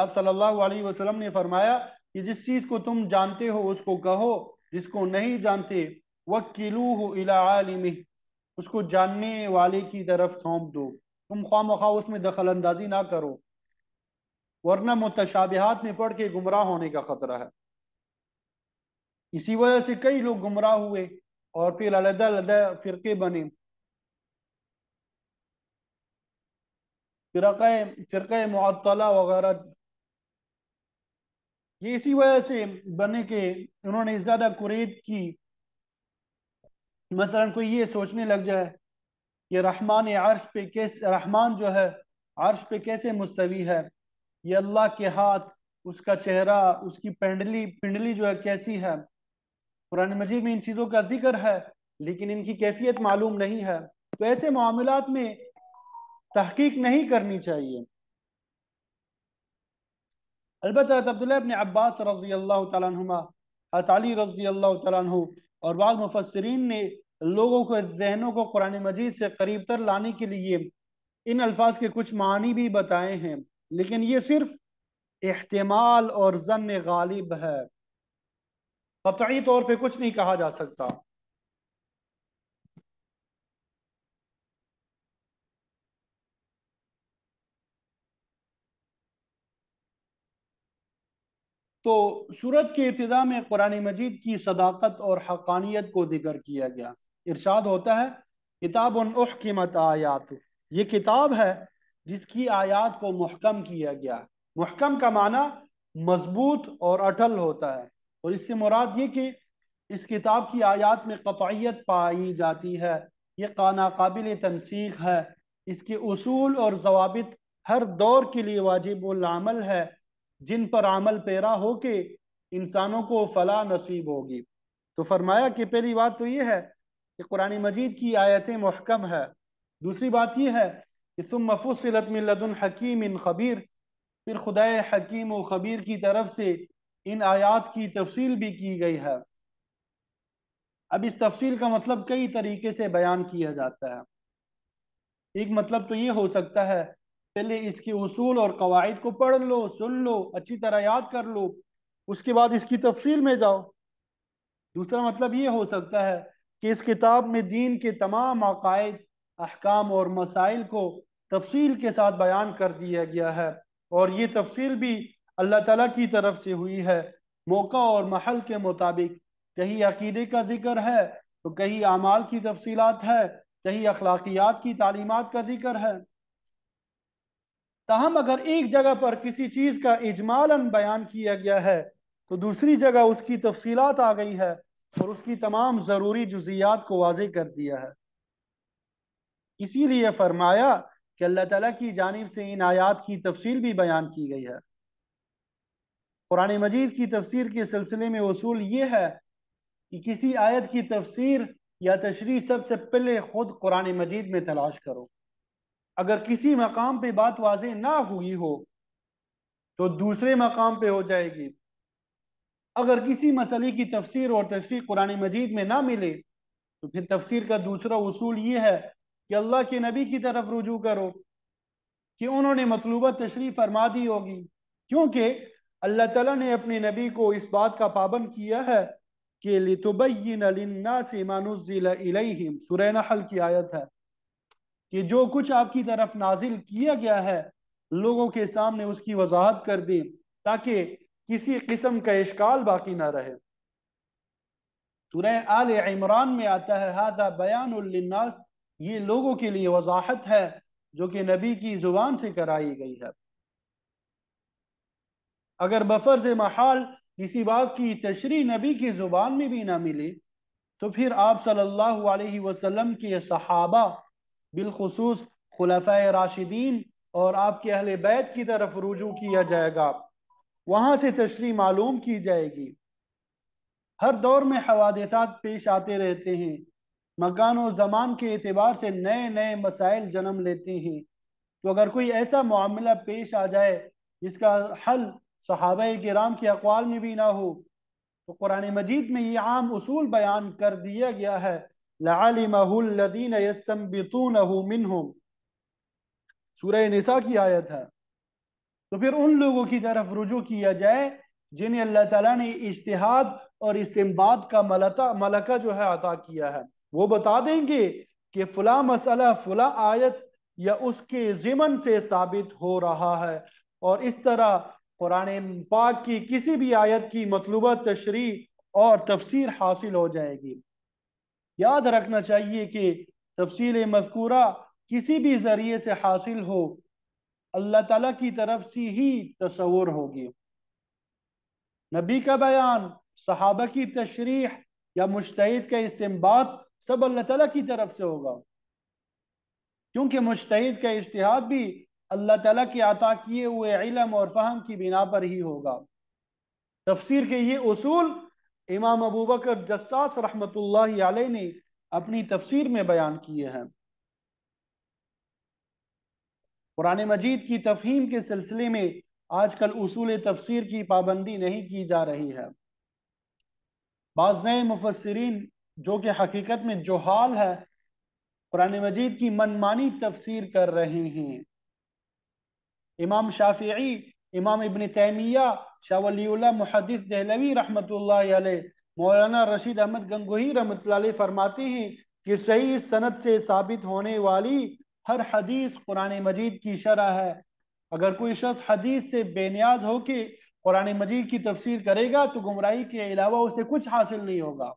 آپ صلی اللہ علیہ وسلم نے فرمایا کہ جس چیز کو تم جانتے ہو اس کو کہو جس کو نہیں جانتے وَكِّلُوهُ إِلَىٰ عَالِمِهِ اس کو جاننے والے کی طرف سونپ دو تم خواہ مخواہ اس میں دخل اندازی نہ کرو ورنہ متشابہات میں پڑھ کے گمراہ ہونے کا خطرہ ہے اسی وجہ سے کئی لوگ گمراہ ہوئے اور پھر علیحدہ علیحدہ فرقے بنے فرقہ فرقہ معطلہ وغیرہ یہ اسی وجہ سے بنے کہ انہوں نے زیادہ قرید کی مثلا کوئی یہ سوچنے لگ جائے یہ رحمان عرش پہ رحمان جو ہے عرش پہ کیسے مستوی ہے یہ اللہ کے ہاتھ اس کا چہرہ اس کی پینڈلی پنڈلی جو ہے کیسی ہے قرآن مجید میں ان چیزوں کا ذکر ہے لیکن ان کی کیفیت معلوم نہیں ہے تو ایسے معاملات میں تحقیق نہیں کرنی چاہیے البتہ عبداللہ ابن عباس رضی اللہ تعالیٰ حضرت علی رضی اللہ تعالیٰ عنہ اور بعض مفسرین نے لوگوں کو ذہنوں کو قرآن مجید سے قریب تر لانے کے لیے ان الفاظ کے کچھ معنی بھی بتائے ہیں لیکن یہ صرف احتمال اور ضمِ غالب ہے قطعی طور پہ کچھ نہیں کہا جا سکتا تو سورت کے ابتدا میں قرآن مجید کی صداقت اور حقانیت کو ذکر کیا گیا ارشاد ہوتا ہے کتاب ان احکمت آیات یہ کتاب ہے جس کی آیات کو محکم کیا گیا محکم کا معنی مضبوط اور اٹل ہوتا ہے اور اس سے مراد یہ کہ اس کتاب کی آیات میں قطعیت پائی جاتی ہے یہ قانا قابل تنسیخ ہے اس کے اصول اور ضوابط ہر دور کے لیے واجب العمل ہے جن پر عمل پیرا ہو کے انسانوں کو فلاح نصیب ہوگی تو فرمایا کہ پہلی بات تو یہ ہے کہ قرآن مجید کی آیتیں محکم ہے دوسری بات یہ ہے کہ ثم من لدن حکیم ان خبیر پھر خدائے حکیم و خبیر کی طرف سے ان آیات کی تفصیل بھی کی گئی ہے اب اس تفصیل کا مطلب کئی طریقے سے بیان کیا جاتا ہے ایک مطلب تو یہ ہو سکتا ہے پہلے اس کی اصول اور قواعد کو پڑھ لو سن لو اچھی طرح یاد کر لو اس کے بعد اس کی تفصیل میں جاؤ دوسرا مطلب یہ ہو سکتا ہے کہ اس کتاب میں دین کے تمام عقائد احکام اور مسائل کو تفصیل کے ساتھ بیان کر دیا گیا ہے اور یہ تفصیل بھی اللہ تعالیٰ کی طرف سے ہوئی ہے موقع اور محل کے مطابق کہیں عقیدے کا ذکر ہے تو کہیں اعمال کی تفصیلات ہے کہیں اخلاقیات کی تعلیمات کا ذکر ہے تاہم اگر ایک جگہ پر کسی چیز کا اجمالاً بیان کیا گیا ہے تو دوسری جگہ اس کی تفصیلات آ گئی ہے اور اس کی تمام ضروری جزیات کو واضح کر دیا ہے اسی لیے فرمایا کہ اللہ تعالیٰ کی جانب سے ان آیات کی تفصیل بھی بیان کی گئی ہے قرآن مجید کی تفصیل کے سلسلے میں اصول یہ ہے کہ کسی آیت کی تفصیل یا تشریح سب سے پہلے خود قرآن مجید میں تلاش کرو اگر کسی مقام پہ بات واضح نہ ہوئی ہو تو دوسرے مقام پہ ہو جائے گی اگر کسی مسئلے کی تفسیر اور تشریح قرآن مجید میں نہ ملے تو پھر تفسیر کا دوسرا اصول یہ ہے کہ اللہ کے نبی کی طرف رجوع کرو کہ انہوں نے مطلوبہ تشریح فرما دی ہوگی کیونکہ اللہ تعالیٰ نے اپنے نبی کو اس بات کا پابند کیا ہے کہ لِتُبَيِّنَ لِلنَّاسِ مَا نُزِّلَ إِلَيْهِمْ کی آیت ہے کہ جو کچھ آپ کی طرف نازل کیا گیا ہے لوگوں کے سامنے اس کی وضاحت کر دیں تاکہ کسی قسم کا اشکال باقی نہ رہے سورہ آل عمران میں آتا ہے یہ لوگوں کے لیے وضاحت ہے جو کہ نبی کی زبان سے کرائی گئی ہے اگر بفرز محال کسی بات کی تشریح نبی کی زبان میں بھی نہ ملی تو پھر آپ صلی اللہ علیہ وسلم کے صحابہ بالخصوص خلفۂ راشدین اور آپ کے اہل بیت کی طرف رجوع کیا جائے گا وہاں سے تشریح معلوم کی جائے گی ہر دور میں حوادثات پیش آتے رہتے ہیں مکان و زمان کے اعتبار سے نئے نئے مسائل جنم لیتے ہیں تو اگر کوئی ایسا معاملہ پیش آ جائے جس کا حل صحابہ کرام کے اقوال میں بھی نہ ہو تو قرآن مجید میں یہ عام اصول بیان کر دیا گیا ہے سورہ نساء کی آیت ہے تو پھر ان لوگوں کی طرف رجوع کیا جائے جنہیں اللہ تعالیٰ نے اجتہاد اور استمباد کا ملکہ جو ہے عطا کیا ہے وہ بتا دیں گے کہ فلاں مسئلہ فلاں آیت یا اس کے زمن سے ثابت ہو رہا ہے اور اس طرح قرآن پاک کی کسی بھی آیت کی مطلوبہ تشریح اور تفسیر حاصل ہو جائے گی یاد رکھنا چاہیے کہ تفصیل مذکورہ کسی بھی ذریعے سے حاصل ہو اللہ تعالیٰ کی طرف سے ہی تصور ہوگی نبی کا بیان صحابہ کی تشریح یا مشتعد کا استعمال سب اللہ تعالیٰ کی طرف سے ہوگا کیونکہ مشتعد کا اشتہاد بھی اللہ تعالیٰ کے عطا کیے ہوئے علم اور فہم کی بنا پر ہی ہوگا تفسیر کے یہ اصول امام ابوبکر جساس رحمت اللہ علیہ نے اپنی تفسیر میں بیان کیے ہیں قرآن مجید کی تفہیم کے سلسلے میں آج کل اصول تفسیر کی پابندی نہیں کی جا رہی ہے بعض نئے مفسرین جو کہ حقیقت میں جو حال ہے قرآن مجید کی منمانی تفسیر کر رہے ہیں امام شافعی امام ابن تیمیہ شاہ ولی اللہ محدث دہلوی رحمت اللہ علیہ مولانا رشید احمد گنگوہی رحمت اللہ علیہ فرماتے ہیں کہ صحیح سنت سے ثابت ہونے والی ہر حدیث قرآن مجید کی شرح ہے اگر کوئی شخص حدیث سے بے نیاز ہو کے قرآن مجید کی تفسیر کرے گا تو گمراہی کے علاوہ اسے کچھ حاصل نہیں ہوگا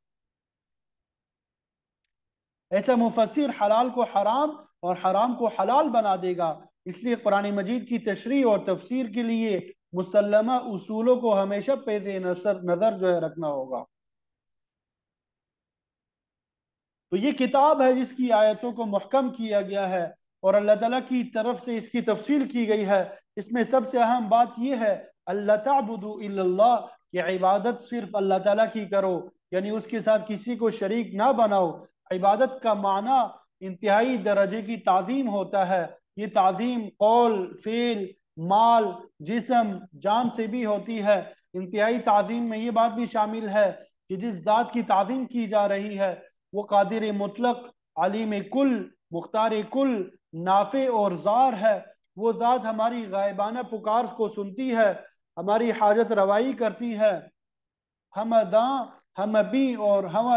ایسا مفسر حلال کو حرام اور حرام کو حلال بنا دے گا اس لیے قرآن مجید کی تشریح اور تفسیر کے لیے مسلمہ اصولوں کو ہمیشہ پیز نظر جو ہے رکھنا ہوگا تو یہ کتاب ہے جس کی آیتوں کو محکم کیا گیا ہے اور اللہ تعالیٰ کی طرف سے اس کی تفصیل کی گئی ہے اس میں سب سے اہم بات یہ ہے اللہ الا اللہ کہ عبادت صرف اللہ تعالیٰ کی کرو یعنی اس کے ساتھ کسی کو شریک نہ بناؤ عبادت کا معنی انتہائی درجے کی تعظیم ہوتا ہے یہ تعظیم قول فیل مال جسم جان سے بھی ہوتی ہے انتہائی تعظیم میں یہ بات بھی شامل ہے کہ جس ذات کی تعظیم کی جا رہی ہے وہ قادر مطلق علیم کل مختار کل نافع اور زار ہے وہ ذات ہماری غائبانہ پکار کو سنتی ہے ہماری حاجت روائی کرتی ہے ہم داں ہم بی اور ہم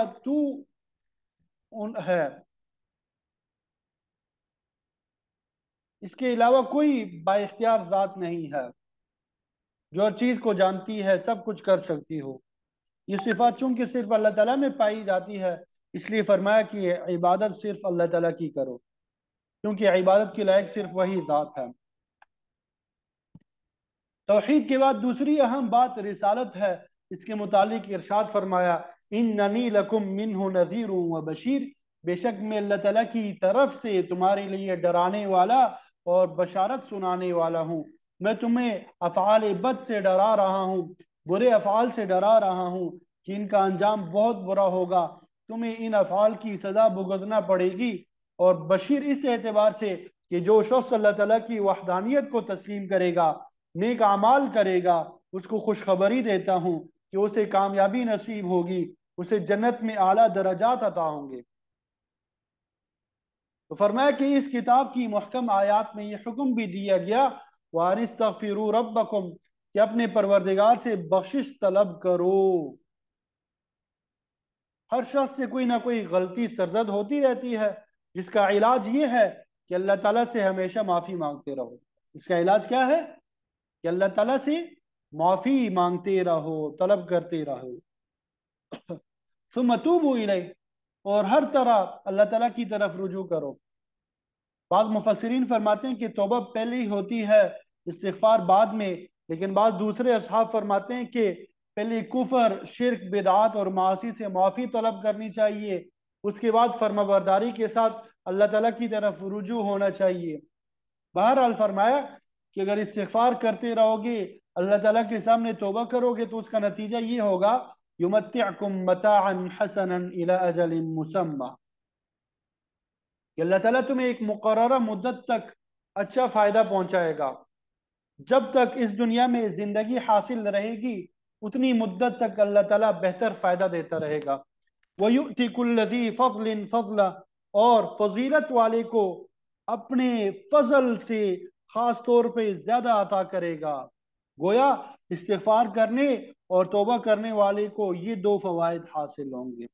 اس کے علاوہ کوئی با اختیار ذات نہیں ہے جو ہر چیز کو جانتی ہے سب کچھ کر سکتی ہو یہ صفات چونکہ صرف اللہ تعالیٰ میں پائی جاتی ہے اس لیے فرمایا کہ عبادت صرف اللہ تعالیٰ کی کرو کیونکہ عبادت کے لائق صرف وہی ذات ہے توحید کے بعد دوسری اہم بات رسالت ہے اس کے متعلق ارشاد فرمایا ان ننی لکم من ہوں نذیر ہوں بشیر بے شک میں اللہ تعالیٰ کی طرف سے تمہارے لیے ڈرانے والا اور بشارت سنانے والا ہوں میں تمہیں افعال بد سے ڈرا رہا ہوں برے افعال سے ڈرا رہا ہوں کہ ان کا انجام بہت برا ہوگا تمہیں ان افعال کی سزا بھگتنا پڑے گی اور بشیر اس اعتبار سے کہ جو شخص صلی اللہ تعالیٰ کی وحدانیت کو تسلیم کرے گا نیک اعمال کرے گا اس کو خوشخبری دیتا ہوں کہ اسے کامیابی نصیب ہوگی اسے جنت میں اعلیٰ درجات عطا ہوں گے تو فرمایا کہ اس کتاب کی محکم آیات میں یہ حکم بھی دیا گیا رَبَّكُمْ کہ اپنے پروردگار سے بخشش طلب کرو ہر شخص سے کوئی نہ کوئی غلطی سرزد ہوتی رہتی ہے جس کا علاج یہ ہے کہ اللہ تعالیٰ سے ہمیشہ معافی مانگتے رہو اس کا علاج کیا ہے کہ اللہ تعالیٰ سے معافی مانگتے رہو طلب کرتے رہو سمے اور ہر طرح اللہ تعالیٰ کی طرف رجوع کرو بعض مفسرین فرماتے ہیں کہ پہلے پہلی ہوتی ہے استغفار بعد میں لیکن بعض دوسرے اصحاب فرماتے ہیں کہ پہلی کفر شرک بدعات اور معاشی سے معافی طلب کرنی چاہیے اس کے بعد فرما برداری کے ساتھ اللہ تعالیٰ کی طرف رجوع ہونا چاہیے بہرحال فرمایا کہ اگر استغفار کرتے رہو گے اللہ تعالیٰ کے سامنے توبہ کرو گے تو اس کا نتیجہ یہ ہوگا یمتعکم متاعا حسنا الى اجل مسمى اللہ تعالیٰ تمہیں ایک مقررہ مدت تک اچھا فائدہ پہنچائے گا جب تک اس دنیا میں زندگی حاصل رہے گی اتنی مدت تک اللہ تعالیٰ بہتر فائدہ دیتا رہے گا وَيُؤْتِكُ الَّذِي فَضْلٍ فَضْلًا اور فضیلت والے کو اپنے فضل سے خاص طور پر زیادہ عطا کرے گا گویا استغفار کرنے اور توبہ کرنے والے کو یہ دو فوائد حاصل ہوں گے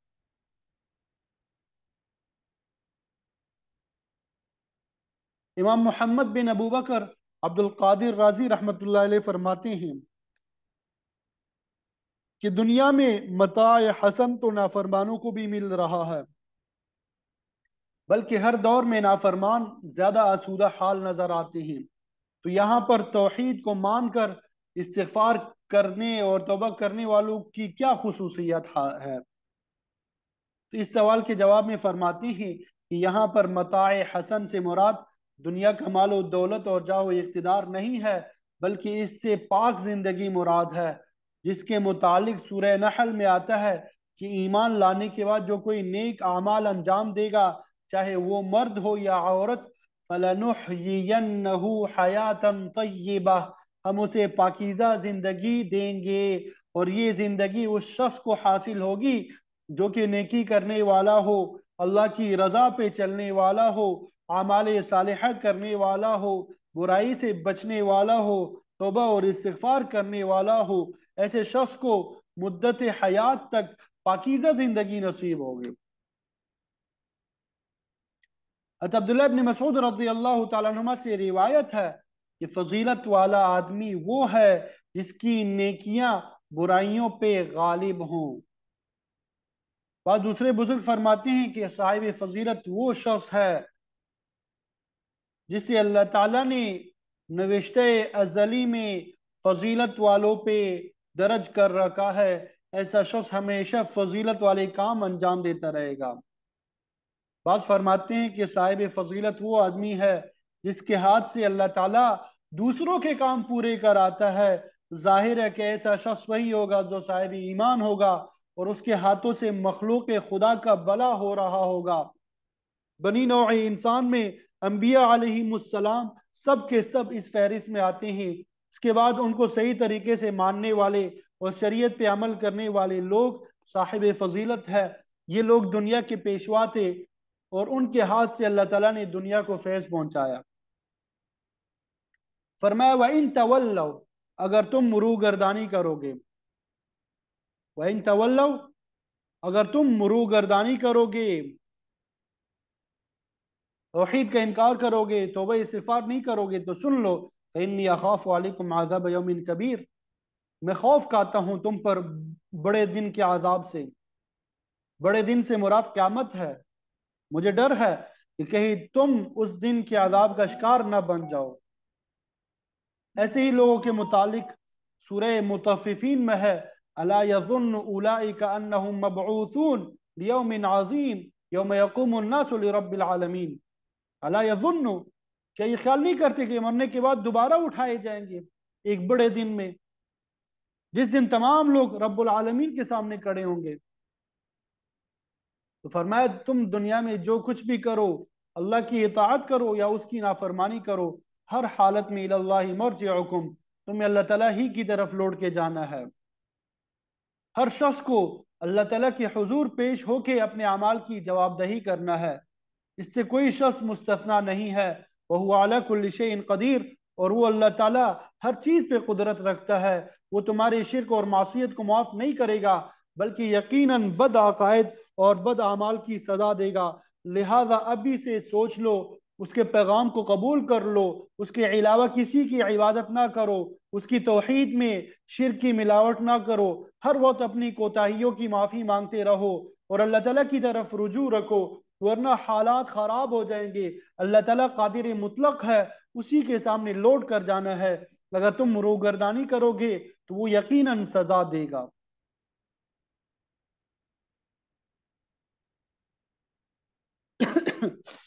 امام محمد بن ابو بکر عبد القادر فرماتے ہیں کہ دنیا میں متاع حسن تو نافرمانوں کو بھی مل رہا ہے بلکہ ہر دور میں نافرمان زیادہ آسودہ حال نظر آتے ہیں تو یہاں پر توحید کو مان کر استغفار کرنے اور توبہ کرنے والوں کی کیا خصوصیت ہے اس سوال کے جواب میں فرماتی متاع حسن سے مراد دنیا کا مال و دولت اور جاو اقتدار نہیں ہے بلکہ اس سے پاک زندگی مراد ہے جس کے متعلق سورہ نحل میں آتا ہے کہ ایمان لانے کے بعد جو کوئی نیک اعمال انجام دے گا چاہے وہ مرد ہو یا عورت فَلَنُحْيِيَنَّهُ حَيَاتًا طَيِّبَةً ہم اسے پاکیزہ زندگی دیں گے اور یہ زندگی اس شخص کو حاصل ہوگی جو کہ نیکی کرنے والا ہو اللہ کی رضا پہ چلنے والا ہو اعمال صالحہ کرنے والا ہو برائی سے بچنے والا ہو توبہ اور استغفار کرنے والا ہو ایسے شخص کو مدت حیات تک پاکیزہ زندگی نصیب ہوگی عبداللہ ابن مسعود رضی اللہ تعالیٰ عنہ سے روایت ہے فضیلت والا آدمی وہ ہے جس کی نیکیاں برائیوں پہ غالب ہوں بعض دوسرے بزرگ فرماتے ہیں کہ صاحب فضیلت وہ شخص ہے جسے اللہ تعالیٰ نے نوشتہ ازلی میں فضیلت والوں پہ درج کر رکھا ہے ایسا شخص ہمیشہ فضیلت والے کام انجام دیتا رہے گا بعض فرماتے ہیں کہ صاحب فضیلت وہ آدمی ہے جس کے ہاتھ سے اللہ تعالیٰ دوسروں کے کام پورے کر آتا ہے ظاہر ہے کہ ایسا شخص وہی ہوگا جو صاحب ایمان ہوگا اور اس کے ہاتھوں سے مخلوق خدا کا بلا ہو رہا ہوگا بنی نوع انسان میں انبیاء علیہ السلام سب کے سب اس فہرست میں آتے ہیں اس کے بعد ان کو صحیح طریقے سے ماننے والے اور شریعت پہ عمل کرنے والے لوگ صاحب فضیلت ہے یہ لوگ دنیا کے پیشوا تھے اور ان کے ہاتھ سے اللہ تعالیٰ نے دنیا کو فیض پہنچایا فرمایا و ان طول اگر تم مرو گردانی کرو گے وہ ان طول اگر تم مرو گردانی کرو گے توحید کا انکار کرو گے تو استغفار نہیں کرو گے تو سن لو عذاب یوم کبیر میں خوف کہتا ہوں تم پر بڑے دن کے عذاب سے بڑے دن سے مراد قیامت ہے مجھے ڈر ہے کہ کہیں تم اس دن کے عذاب کا شکار نہ بن جاؤ ایسے ہی لوگوں کے متعلق سورہ متففین میں ہے اللہ یزن اولائک انہم مبعوثون لیوم عظیم یوم یقوم الناس لرب العالمین اللہ یزن کیا یہ خیال نہیں کرتے کہ مرنے کے بعد دوبارہ اٹھائے جائیں گے ایک بڑے دن میں جس دن تمام لوگ رب العالمین کے سامنے کڑے ہوں گے تو فرمایا تم دنیا میں جو کچھ بھی کرو اللہ کی اطاعت کرو یا اس کی نافرمانی کرو ہر حالت میں اللہ مرجعکم تمہیں اللہ تعالیٰ ہی کی طرف لوڑ کے جانا ہے ہر شخص کو اللہ تعالیٰ کے حضور پیش ہو کے اپنے اعمال کی جواب دہی کرنا ہے اس سے کوئی شخص مستثنا نہیں ہے وہ اعلیٰ کل شعین قدیر اور وہ اللہ تعالیٰ ہر چیز پہ قدرت رکھتا ہے وہ تمہارے شرک اور معصیت کو معاف نہیں کرے گا بلکہ یقیناً بد عقائد اور بد اعمال کی سزا دے گا لہٰذا ابھی سے سوچ لو اس کے پیغام کو قبول کر لو اس کے علاوہ کسی کی عبادت نہ کرو اس کی توحید میں شرک کی ملاوٹ نہ کرو ہر وقت اپنی کوتاہیوں کی معافی مانگتے رہو اور اللہ تعالیٰ کی طرف رجوع رکھو ورنہ حالات خراب ہو جائیں گے اللہ تعالیٰ قادر مطلق ہے اسی کے سامنے لوٹ کر جانا ہے اگر تم روگردانی کرو گے تو وہ یقیناً سزا دے گا (coughs)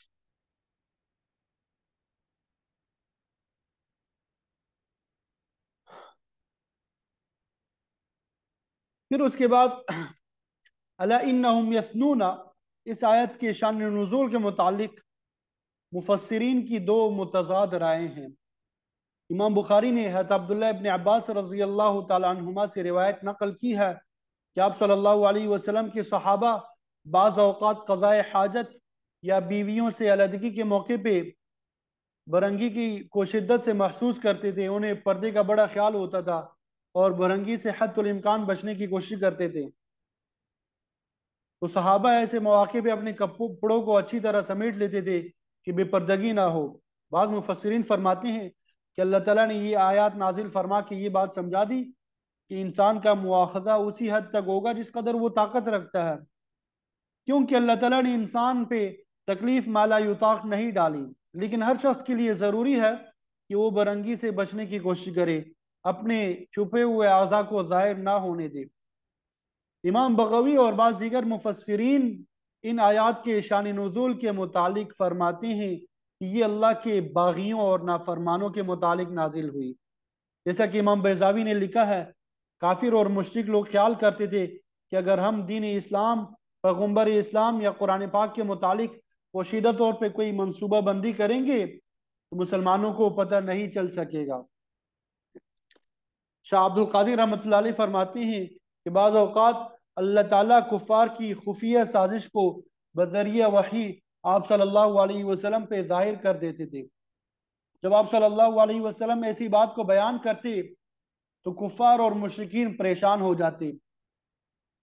پھر اس کے بعد اللہ یسنون اس آیت کے شان نزول کے متعلق مفسرین کی دو متضاد رائے ہیں امام بخاری نے حضرت عبداللہ ابن عباس رضی اللہ تعالیٰ سے روایت نقل کی ہے کہ آپ صلی اللہ علیہ وسلم کے صحابہ بعض اوقات قضاء حاجت یا بیویوں سے علیحدگی کے موقع پہ برنگی کی کوشدت سے محسوس کرتے تھے انہیں پردے کا بڑا خیال ہوتا تھا اور برنگی سے حد الامکان بچنے کی کوشش کرتے تھے تو صحابہ ایسے مواقع پہ اپنے کپڑوں کو اچھی طرح سمیٹ لیتے تھے کہ بے پردگی نہ ہو بعض مفسرین فرماتے ہیں کہ اللہ تعالیٰ نے یہ آیات نازل فرما کے یہ بات سمجھا دی کہ انسان کا مواخذہ اسی حد تک ہوگا جس قدر وہ طاقت رکھتا ہے کیونکہ اللہ تعالیٰ نے انسان پہ تکلیف مالا یطاق نہیں ڈالی لیکن ہر شخص کے لیے ضروری ہے کہ وہ برنگی سے بچنے کی کوشش کرے اپنے چھپے ہوئے اعضا کو ظاہر نہ ہونے دے امام بغوی اور بعض دیگر مفسرین ان آیات کے شان نزول کے متعلق فرماتے ہیں کہ یہ اللہ کے باغیوں اور نافرمانوں کے متعلق نازل ہوئی جیسا کہ امام بیزاوی نے لکھا ہے کافر اور مشرق لوگ خیال کرتے تھے کہ اگر ہم دین اسلام پیغمبر اسلام یا قرآن پاک کے متعلق پوشیدہ طور پہ کوئی منصوبہ بندی کریں گے تو مسلمانوں کو پتہ نہیں چل سکے گا شاہ عبد القادر رحمۃ اللہ علیہ فرماتے ہیں کہ بعض اوقات اللہ تعالیٰ کفار کی خفیہ سازش کو بذریعہ وحی آپ صلی اللہ علیہ وسلم پہ ظاہر کر دیتے تھے جب آپ صلی اللہ علیہ وسلم ایسی بات کو بیان کرتے تو کفار اور مشرقین پریشان ہو جاتے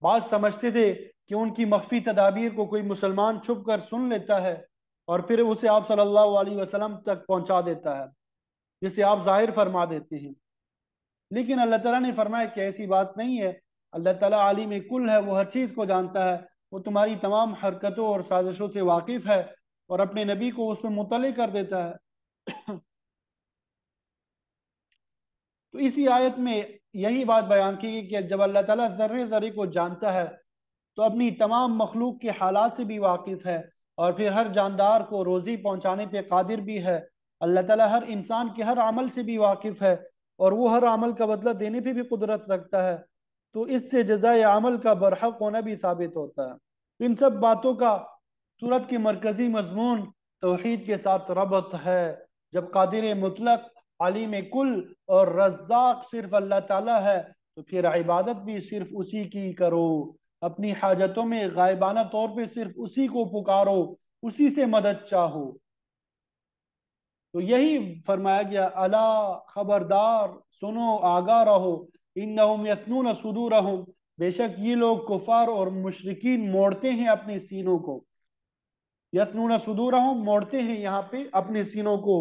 بات سمجھتے تھے کہ ان کی مخفی تدابیر کو کوئی مسلمان چھپ کر سن لیتا ہے اور پھر اسے آپ صلی اللہ علیہ وسلم تک پہنچا دیتا ہے جسے آپ ظاہر فرما دیتے ہیں لیکن اللہ تعالیٰ نے فرمایا کہ ایسی بات نہیں ہے اللہ تعالیٰ عالم کل ہے وہ ہر چیز کو جانتا ہے وہ تمہاری تمام حرکتوں اور سازشوں سے واقف ہے اور اپنے نبی کو اس میں مطلع کر دیتا ہے تو اسی آیت میں یہی بات بیان کی کہ جب اللہ تعالیٰ ذرے ذرے کو جانتا ہے تو اپنی تمام مخلوق کے حالات سے بھی واقف ہے اور پھر ہر جاندار کو روزی پہنچانے پہ قادر بھی ہے اللہ تعالیٰ ہر انسان کے ہر عمل سے بھی واقف ہے اور وہ ہر عمل کا بدلہ دینے پہ بھی قدرت رکھتا ہے تو اس سے جزائے عمل کا برحق ہونا بھی ثابت ہوتا ہے ان سب باتوں کا صورت مرکزی مضمون توحید کے ساتھ ربط ہے جب قادر مطلق عالم کل اور رزاق صرف اللہ تعالیٰ ہے تو پھر عبادت بھی صرف اسی کی کرو اپنی حاجتوں میں غائبانہ طور پہ صرف اسی کو پکارو اسی سے مدد چاہو تو یہی فرمایا گیا اللہ خبردار سنو آگاہ رہو انہم یسنون صدورہم بے شک یہ لوگ کفار اور مشرقین موڑتے ہیں اپنے سینوں کو یسنون صدورہم موڑتے ہیں یہاں پہ اپنے سینوں کو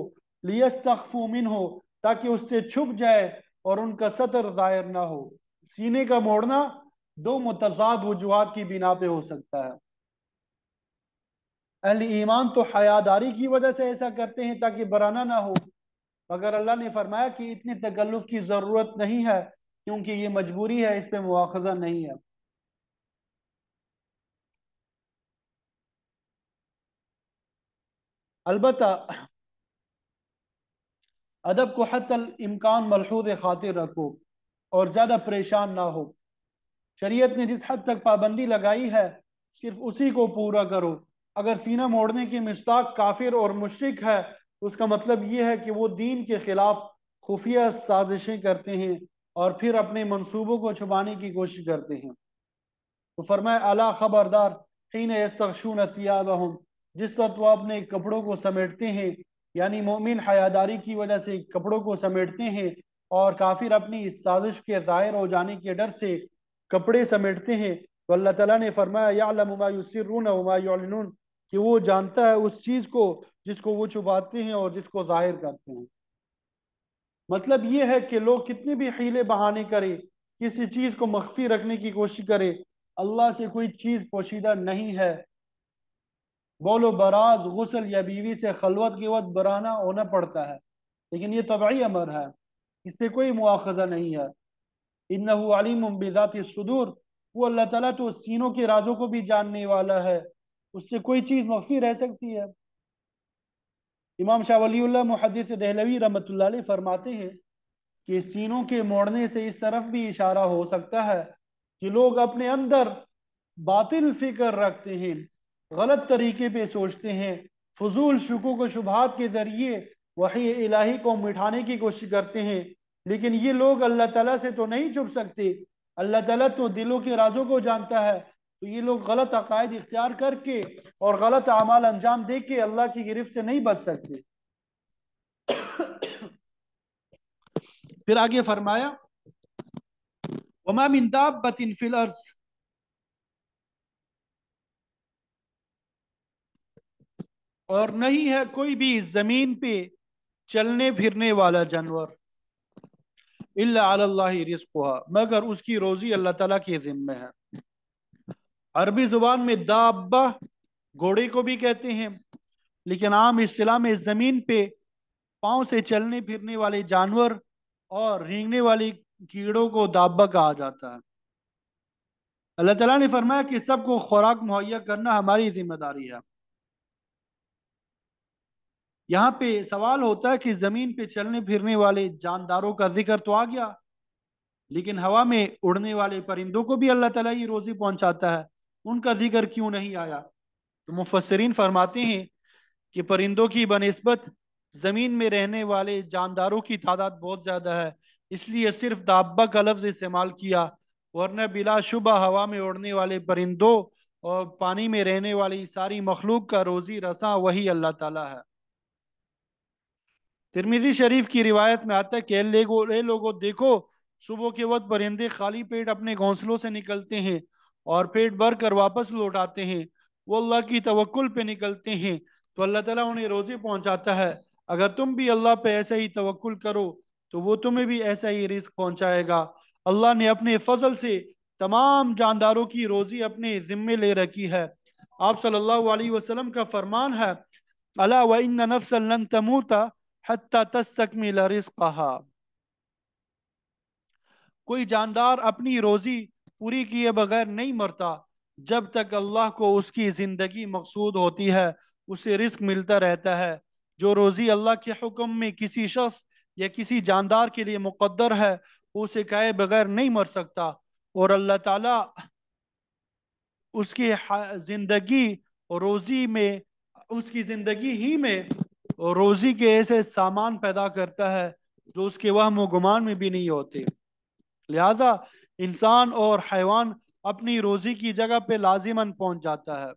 لیستخفو منہو تاکہ اس سے چھپ جائے اور ان کا سطر ظاہر نہ ہو سینے کا موڑنا دو متضاد وجوہات کی بنا پہ ہو سکتا ہے اہل ایمان تو حیاداری کی وجہ سے ایسا کرتے ہیں تاکہ برانہ نہ ہو مگر اللہ نے فرمایا کہ اتنے تکلف کی ضرورت نہیں ہے کیونکہ یہ مجبوری ہے اس پہ مواخذہ نہیں ہے البتہ ادب کو حد الامکان امکان خاطر رکھو اور زیادہ پریشان نہ ہو شریعت نے جس حد تک پابندی لگائی ہے صرف اسی کو پورا کرو اگر سینہ موڑنے کی مشتاق کافر اور مشرق ہے اس کا مطلب یہ ہے کہ وہ دین کے خلاف خفیہ سازشیں کرتے ہیں اور پھر اپنے منصوبوں کو چھپانے کی کوشش کرتے ہیں تو فرمائے اللہ خبردار سیابہم جس وقت وہ اپنے کپڑوں کو سمیٹتے ہیں یعنی مومن حیاداری کی وجہ سے کپڑوں کو سمیٹتے ہیں اور کافر اپنی اس سازش کے ظاہر ہو جانے کے ڈر سے کپڑے سمیٹتے ہیں تو اللہ تعالیٰ نے فرمایا یعلم ما یسرون وما یعلنون کہ وہ جانتا ہے اس چیز کو جس کو وہ چھپاتے ہیں اور جس کو ظاہر کرتے ہیں مطلب یہ ہے کہ لوگ کتنے بھی حیلے بہانے کرے کسی چیز کو مخفی رکھنے کی کوشش کرے اللہ سے کوئی چیز پوشیدہ نہیں ہے بولو براز غسل یا بیوی سے خلوت کے وقت برانہ ہونا پڑتا ہے لیکن یہ طبعی امر ہے اس سے کوئی مواخذہ نہیں ہے انہو علیم بذات صدور وہ اللہ تعالیٰ تو سینوں کے رازوں کو بھی جاننے والا ہے اس سے کوئی چیز مخفی رہ سکتی ہے امام شاہ ولی اللہ محدث دہلوی رحمۃ اللہ علیہ فرماتے ہیں کہ سینوں کے موڑنے سے اس طرف بھی اشارہ ہو سکتا ہے کہ لوگ اپنے اندر باطل فکر رکھتے ہیں غلط طریقے پہ سوچتے ہیں فضول شکوک و شبہات کے ذریعے وحی الہی کو مٹھانے کی کوشش کرتے ہیں لیکن یہ لوگ اللہ تعالیٰ سے تو نہیں چھپ سکتے اللہ تعالیٰ تو دلوں کے رازوں کو جانتا ہے تو یہ لوگ غلط عقائد اختیار کر کے اور غلط اعمال انجام دے کے اللہ کی گرفت سے نہیں بچ سکتے پھر آگے فرمایا دابت فی الارض اور نہیں ہے کوئی بھی زمین پہ چلنے پھرنے والا جانور اللہ علی اللہ رزقها مگر اس کی روزی اللہ تعالیٰ کے ذمہ ہے عربی زبان میں دابہ گھوڑے کو بھی کہتے ہیں لیکن عام اصطلاح میں زمین پہ پاؤں سے چلنے پھرنے والے جانور اور رینگنے والے کیڑوں کو دابہ کہا جاتا ہے اللہ تعالیٰ نے فرمایا کہ سب کو خوراک مہیا کرنا ہماری ذمہ داری ہے یہاں پہ سوال ہوتا ہے کہ زمین پہ چلنے پھرنے والے جانداروں کا ذکر تو آ گیا لیکن ہوا میں اڑنے والے پرندوں کو بھی اللہ تعالیٰ یہ روزی پہنچاتا ہے ان کا ذکر کیوں نہیں آیا تو مفسرین فرماتے ہیں کہ پرندوں کی بنسبت زمین میں رہنے والے جانداروں کی تعداد بہت زیادہ ہے اس لیے صرف دابا کا لفظ استعمال کیا ورنہ بلا شبہ ہوا میں اڑنے والے پرندوں اور پانی میں رہنے والی ساری مخلوق کا روزی رساں وہی اللہ تعالیٰ ہے ترمیزی شریف کی روایت میں آتا ہے کہ لوگوں دیکھو صبح کے وقت پرندے خالی پیٹ اپنے گھونسلوں سے نکلتے ہیں اور پیٹ بھر کر واپس لوٹ آتے ہیں وہ اللہ کی توکل پہ نکلتے ہیں تو اللہ تعالیٰ انہیں روزے پہنچاتا ہے اگر تم بھی اللہ پہ ایسا ہی توکل کرو تو وہ تمہیں بھی ایسا ہی رزق پہنچائے گا اللہ نے اپنے فضل سے تمام جانداروں کی روزی اپنے ذمے لے رکھی ہے آپ صلی اللہ علیہ وسلم کا فرمان ہے اللہ وَإِنَّ نَفْسًا لَن تَمُوتَ حَتَّى تَسْتَكْمِلَ رِزْقَهَا کوئی جاندار اپنی روزی پوری کیے بغیر نہیں مرتا جب تک اللہ کو اس کی زندگی مقصود ہوتی ہے اسے رزق ملتا رہتا ہے جو روزی اللہ کے حکم میں کسی شخص یا کسی جاندار کے لیے مقدر ہے وہ اسے کہے بغیر نہیں مر سکتا اور اللہ تعالیٰ اس کی زندگی روزی میں اس کی زندگی ہی میں روزی کے ایسے سامان پیدا کرتا ہے جو اس کے وہم و گمان میں بھی نہیں ہوتے لہٰذا انسان اور حیوان اپنی روزی کی جگہ پہ لازمان پہنچ جاتا ہے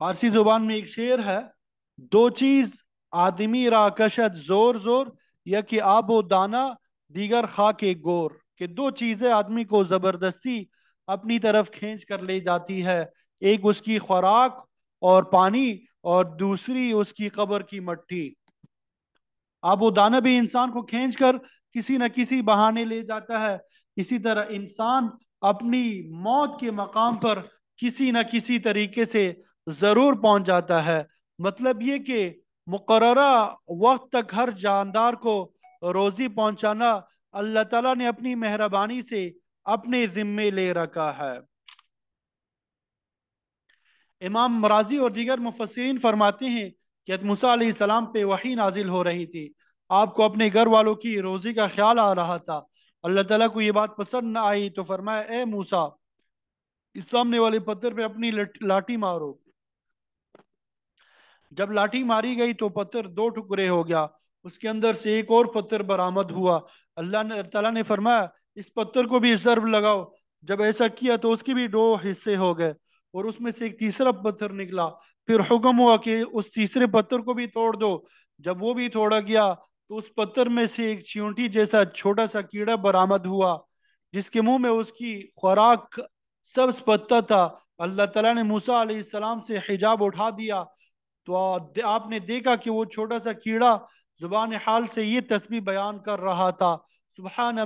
فارسی زبان میں ایک شعر ہے دو چیز آدمی را کشت زور زور یا کہ آب و دانا دیگر خاک گور کہ دو چیزیں آدمی کو زبردستی اپنی طرف کھینچ کر لے جاتی ہے ایک اس کی خوراک اور پانی اور دوسری اس کی قبر کی مٹی آب و دانہ بھی انسان کو کھینچ کر کسی نہ کسی بہانے لے جاتا ہے اسی طرح انسان اپنی موت کے مقام پر کسی نہ کسی طریقے سے ضرور پہنچ جاتا ہے مطلب یہ کہ مقررہ وقت تک ہر جاندار کو روزی پہنچانا اللہ تعالیٰ نے اپنی مہربانی سے اپنے ذمے لے رکھا ہے امام مراضی اور دیگر مفسرین فرماتے ہیں کہ موسیٰ علیہ السلام پہ وحی نازل ہو رہی تھی آپ کو اپنے گھر والوں کی روزی کا خیال آ رہا تھا اللہ تعالیٰ کو یہ بات پسند نہ آئی تو فرمایا اے موسیٰ اس سامنے والے پہ اپنی لاٹھی مارو جب لاٹھی ماری گئی تو پتھر دو ٹکڑے ہو گیا اس کے اندر سے ایک اور پتھر برآمد ہوا اللہ نے تعالیٰ نے فرمایا اس پتھر کو بھی ضرب لگاؤ جب ایسا کیا تو اس کے بھی دو حصے ہو گئے اور اس میں سے ایک تیسرا پتھر نکلا پھر حکم ہوا کہ اس تیسرے پتھر کو بھی توڑ دو جب وہ بھی توڑا گیا تو اس پتھر میں سے ایک چیونٹی جیسا چھوٹا سا کیڑا برآمد ہوا جس کے منہ میں اس کی خوراک سبز پتہ تھا اللہ تعالیٰ نے موسیٰ علیہ السلام سے حجاب اٹھا دیا تو آپ نے دیکھا کہ وہ چھوٹا سا کیڑا زبان حال سے یہ تسبیح بیان کر رہا تھا سبحان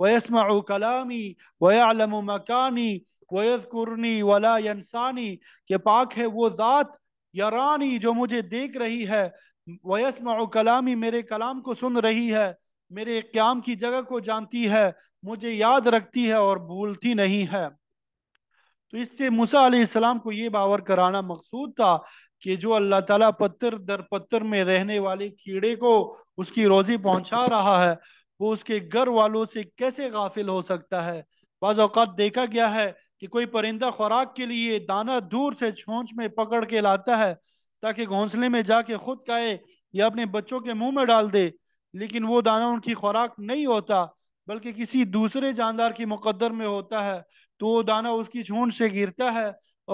ویسمع کلامی ویعلم مکانی ویس کورنی ولا ینسانی کہ پاک ہے وہ ذات یارانی جو مجھے دیکھ رہی ہے ویسمع کلامی میرے کلام کو سن رہی ہے میرے قیام کی جگہ کو جانتی ہے مجھے یاد رکھتی ہے اور بھولتی نہیں ہے تو اس سے موسیٰ علیہ السلام کو یہ باور کرانا مقصود تھا کہ جو اللہ تعالیٰ پتر در پتر میں رہنے والے کیڑے کو اس کی روزی پہنچا رہا ہے وہ اس کے گھر والوں سے کیسے غافل ہو سکتا ہے بعض اوقات دیکھا گیا ہے کہ کوئی پرندہ خوراک کے لیے دانہ دور سے چھونچ میں پکڑ کے لاتا ہے تاکہ گھونسلے میں جا کے خود کھائے یا اپنے بچوں کے منہ میں ڈال دے لیکن وہ دانہ ان کی خوراک نہیں ہوتا بلکہ کسی دوسرے جاندار کی مقدر میں ہوتا ہے تو وہ دانہ اس کی چھونچ سے گرتا ہے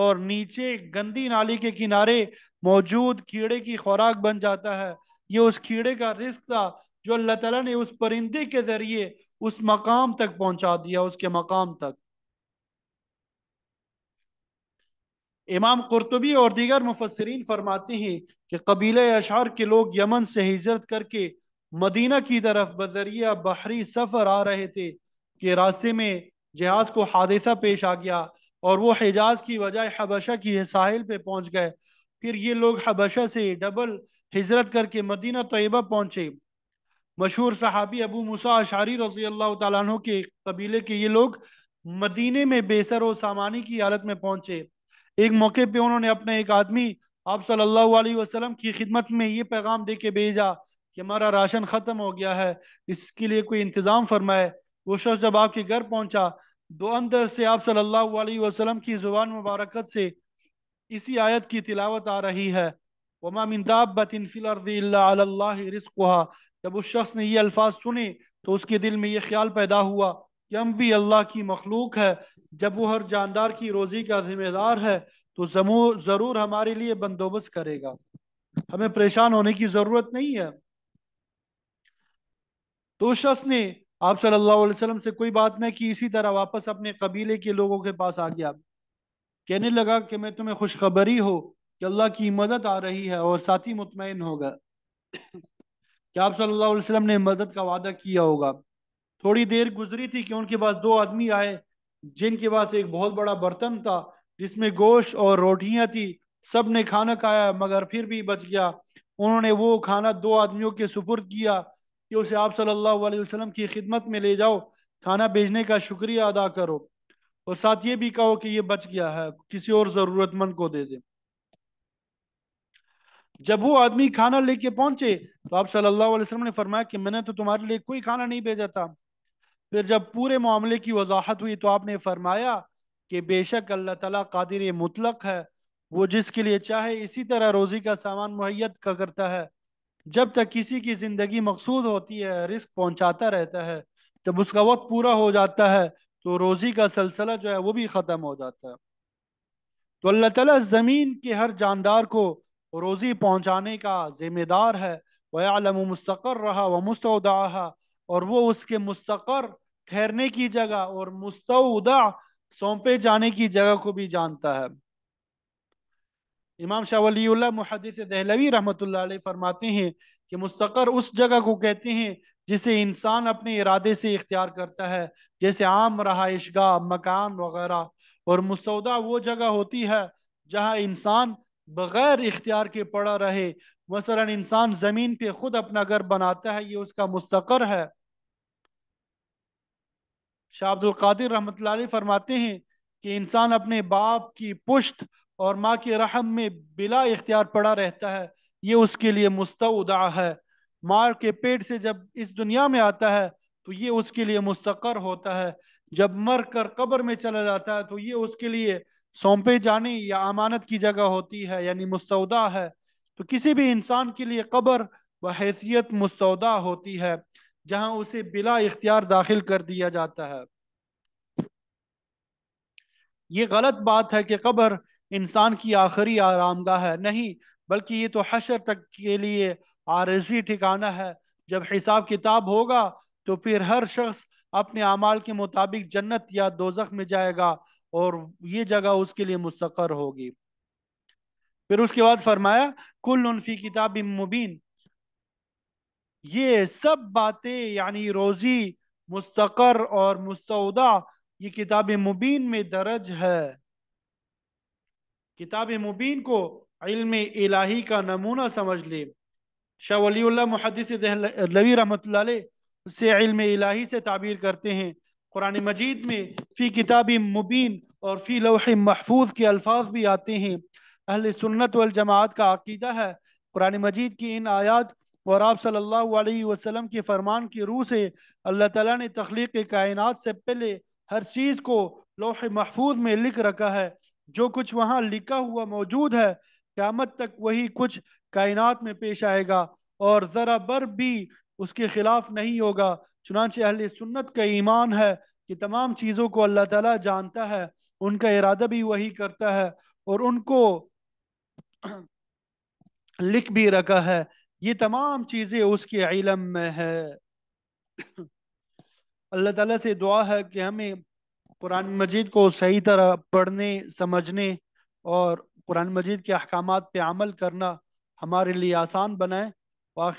اور نیچے گندی نالی کے کنارے موجود کیڑے کی خوراک بن جاتا ہے یہ اس کیڑے کا رزق تھا جو اللہ تعالیٰ نے اس پرندے کے ذریعے اس مقام تک پہنچا دیا اس کے مقام تک امام قرطبی اور دیگر مفسرین فرماتے ہیں کہ قبیلہ اشعار کے لوگ یمن سے ہجرت کر کے مدینہ کی طرف بذریعہ بحری سفر آ رہے تھے کہ راستے میں جہاز کو حادثہ پیش آ گیا اور وہ حجاز کی وجہ حبشہ کی ساحل پہ پہنچ گئے پھر یہ لوگ حبشہ سے ڈبل ہجرت کر کے مدینہ طیبہ پہنچے مشہور صحابی ابو موسیٰ اشعری رضی اللہ تعالیٰ عنہ کے قبیلے کے یہ لوگ مدینہ میں بے سر و سامانی کی حالت میں پہنچے ایک موقع پہ انہوں نے اپنے ایک آدمی آپ صلی اللہ علیہ وسلم کی خدمت میں یہ پیغام دے کے بھیجا کہ ہمارا راشن ختم ہو گیا ہے اس کے لیے کوئی انتظام فرمائے وہ شخص جب آپ کے گھر پہنچا دو اندر سے آپ صلی اللہ علیہ وسلم کی زبان مبارکت سے اسی آیت کی تلاوت آ رہی ہے علی اللہ رزقها جب اس شخص نے یہ الفاظ سنے تو اس کے دل میں یہ خیال پیدا ہوا کہ ہم بھی اللہ کی مخلوق ہے جب وہ ہر جاندار کی روزی کا ذمہ دار ہے تو ضرور ہمارے لیے بندوبست کرے گا ہمیں پریشان ہونے کی ضرورت نہیں ہے تو شخص نے آپ صلی اللہ علیہ وسلم سے کوئی بات نہ کی اسی طرح واپس اپنے قبیلے کے لوگوں کے پاس آ گیا کہنے لگا کہ میں تمہیں خوشخبری ہو کہ اللہ کی مدد آ رہی ہے اور ساتھی مطمئن ہوگا کہ آپ صلی اللہ علیہ وسلم نے مدد کا وعدہ کیا ہوگا تھوڑی دیر گزری تھی کہ ان کے پاس دو آدمی آئے جن کے پاس ایک بہت بڑا برتن تھا جس میں گوشت اور روٹیاں تھی سب نے کھانا کھایا مگر پھر بھی بچ گیا انہوں نے وہ کھانا دو آدمیوں کے سپرد کیا کہ اسے آپ صلی اللہ علیہ وسلم کی خدمت میں لے جاؤ کھانا بھیجنے کا شکریہ ادا کرو اور ساتھ یہ بھی کہو کہ یہ بچ گیا ہے کسی اور ضرورت مند کو دے دیں جب وہ آدمی کھانا لے کے پہنچے تو آپ صلی اللہ علیہ وسلم نے فرمایا کہ میں نے تو تمہارے لیے کوئی کھانا نہیں بھیجا تھا پھر جب پورے معاملے کی وضاحت ہوئی تو آپ نے فرمایا کہ بے شک اللہ تعالیٰ قادر مطلق ہے وہ جس کے لیے چاہے اسی طرح روزی کا سامان محیط کا کرتا ہے جب تک کسی کی زندگی مقصود ہوتی ہے رسک پہنچاتا رہتا ہے جب اس کا وقت پورا ہو جاتا ہے تو روزی کا سلسلہ جو ہے وہ بھی ختم ہو جاتا ہے تو اللہ تعالیٰ زمین کے ہر جاندار کو روزی پہنچانے کا ذمہ دار ہے وہ عالم مستقر رہا و اور وہ اس کے مستقر ٹھہرنے کی جگہ اور مستودع سونپے جانے کی جگہ کو بھی جانتا ہے امام شاہ ولی اللہ محدث دہلوی رحمۃ اللہ علیہ فرماتے ہیں کہ مستقر اس جگہ کو کہتے ہیں جسے انسان اپنے ارادے سے اختیار کرتا ہے جیسے عام رہائش گاہ مکان وغیرہ اور مسعودہ وہ جگہ ہوتی ہے جہاں انسان بغیر اختیار کے پڑا رہے مثلا انسان زمین پہ خود اپنا گھر بناتا ہے یہ اس کا مستقر ہے عبد القادر رحمۃ اللہ علیہ فرماتے ہیں کہ انسان اپنے باپ کی پشت اور ماں کے رحم میں بلا اختیار پڑا رہتا ہے یہ اس کے لیے مستعودع ہے ماں کے پیٹ سے جب اس دنیا میں آتا ہے تو یہ اس کے لیے مستقر ہوتا ہے جب مر کر قبر میں چلا جاتا ہے تو یہ اس کے لیے سونپے جانے یا امانت کی جگہ ہوتی ہے یعنی مستعودع ہے تو کسی بھی انسان کے لیے قبر و حیثیت مستعودع ہوتی ہے جہاں اسے بلا اختیار داخل کر دیا جاتا ہے یہ غلط بات ہے کہ قبر انسان کی آخری آرام گاہ ہے نہیں بلکہ یہ تو حشر تک کے لیے عارضی ٹھکانہ ہے جب حساب کتاب ہوگا تو پھر ہر شخص اپنے اعمال کے مطابق جنت یا دوزخ میں جائے گا اور یہ جگہ اس کے لیے مستقر ہوگی پھر اس کے بعد فرمایا کل فی کتاب مبین یہ سب باتیں یعنی روزی مستقر اور مستودع یہ کتاب مبین میں درج ہے کتاب مبین کو علم الہی کا نمونہ سمجھ لے شاہ ولی اللہ محدث رحمۃ اللہ علیہ اسے علم الہی سے تعبیر کرتے ہیں قرآن مجید میں فی کتاب مبین اور فی لوح محفوظ کے الفاظ بھی آتے ہیں اہل سنت والجماعت کا عقیدہ ہے قرآن مجید کی ان آیات اور آپ صلی اللہ علیہ وسلم کی فرمان کی روح سے اللہ تعالیٰ نے تخلیق کائنات سے پہلے ہر چیز کو لوح محفوظ میں لکھ رکھا ہے جو کچھ وہاں لکھا ہوا موجود ہے قیامت تک وہی کچھ کائنات میں پیش آئے گا اور ذرا بر بھی اس کے خلاف نہیں ہوگا چنانچہ اہل سنت کا ایمان ہے کہ تمام چیزوں کو اللہ تعالیٰ جانتا ہے ان کا ارادہ بھی وہی کرتا ہے اور ان کو لکھ بھی رکھا ہے یہ تمام چیزیں اس کے علم میں ہے اللہ تعالیٰ سے دعا ہے کہ ہمیں قرآن مجید کو صحیح طرح پڑھنے سمجھنے اور قرآن مجید کے احکامات پہ عمل کرنا ہمارے لیے آسان بنائیں واخر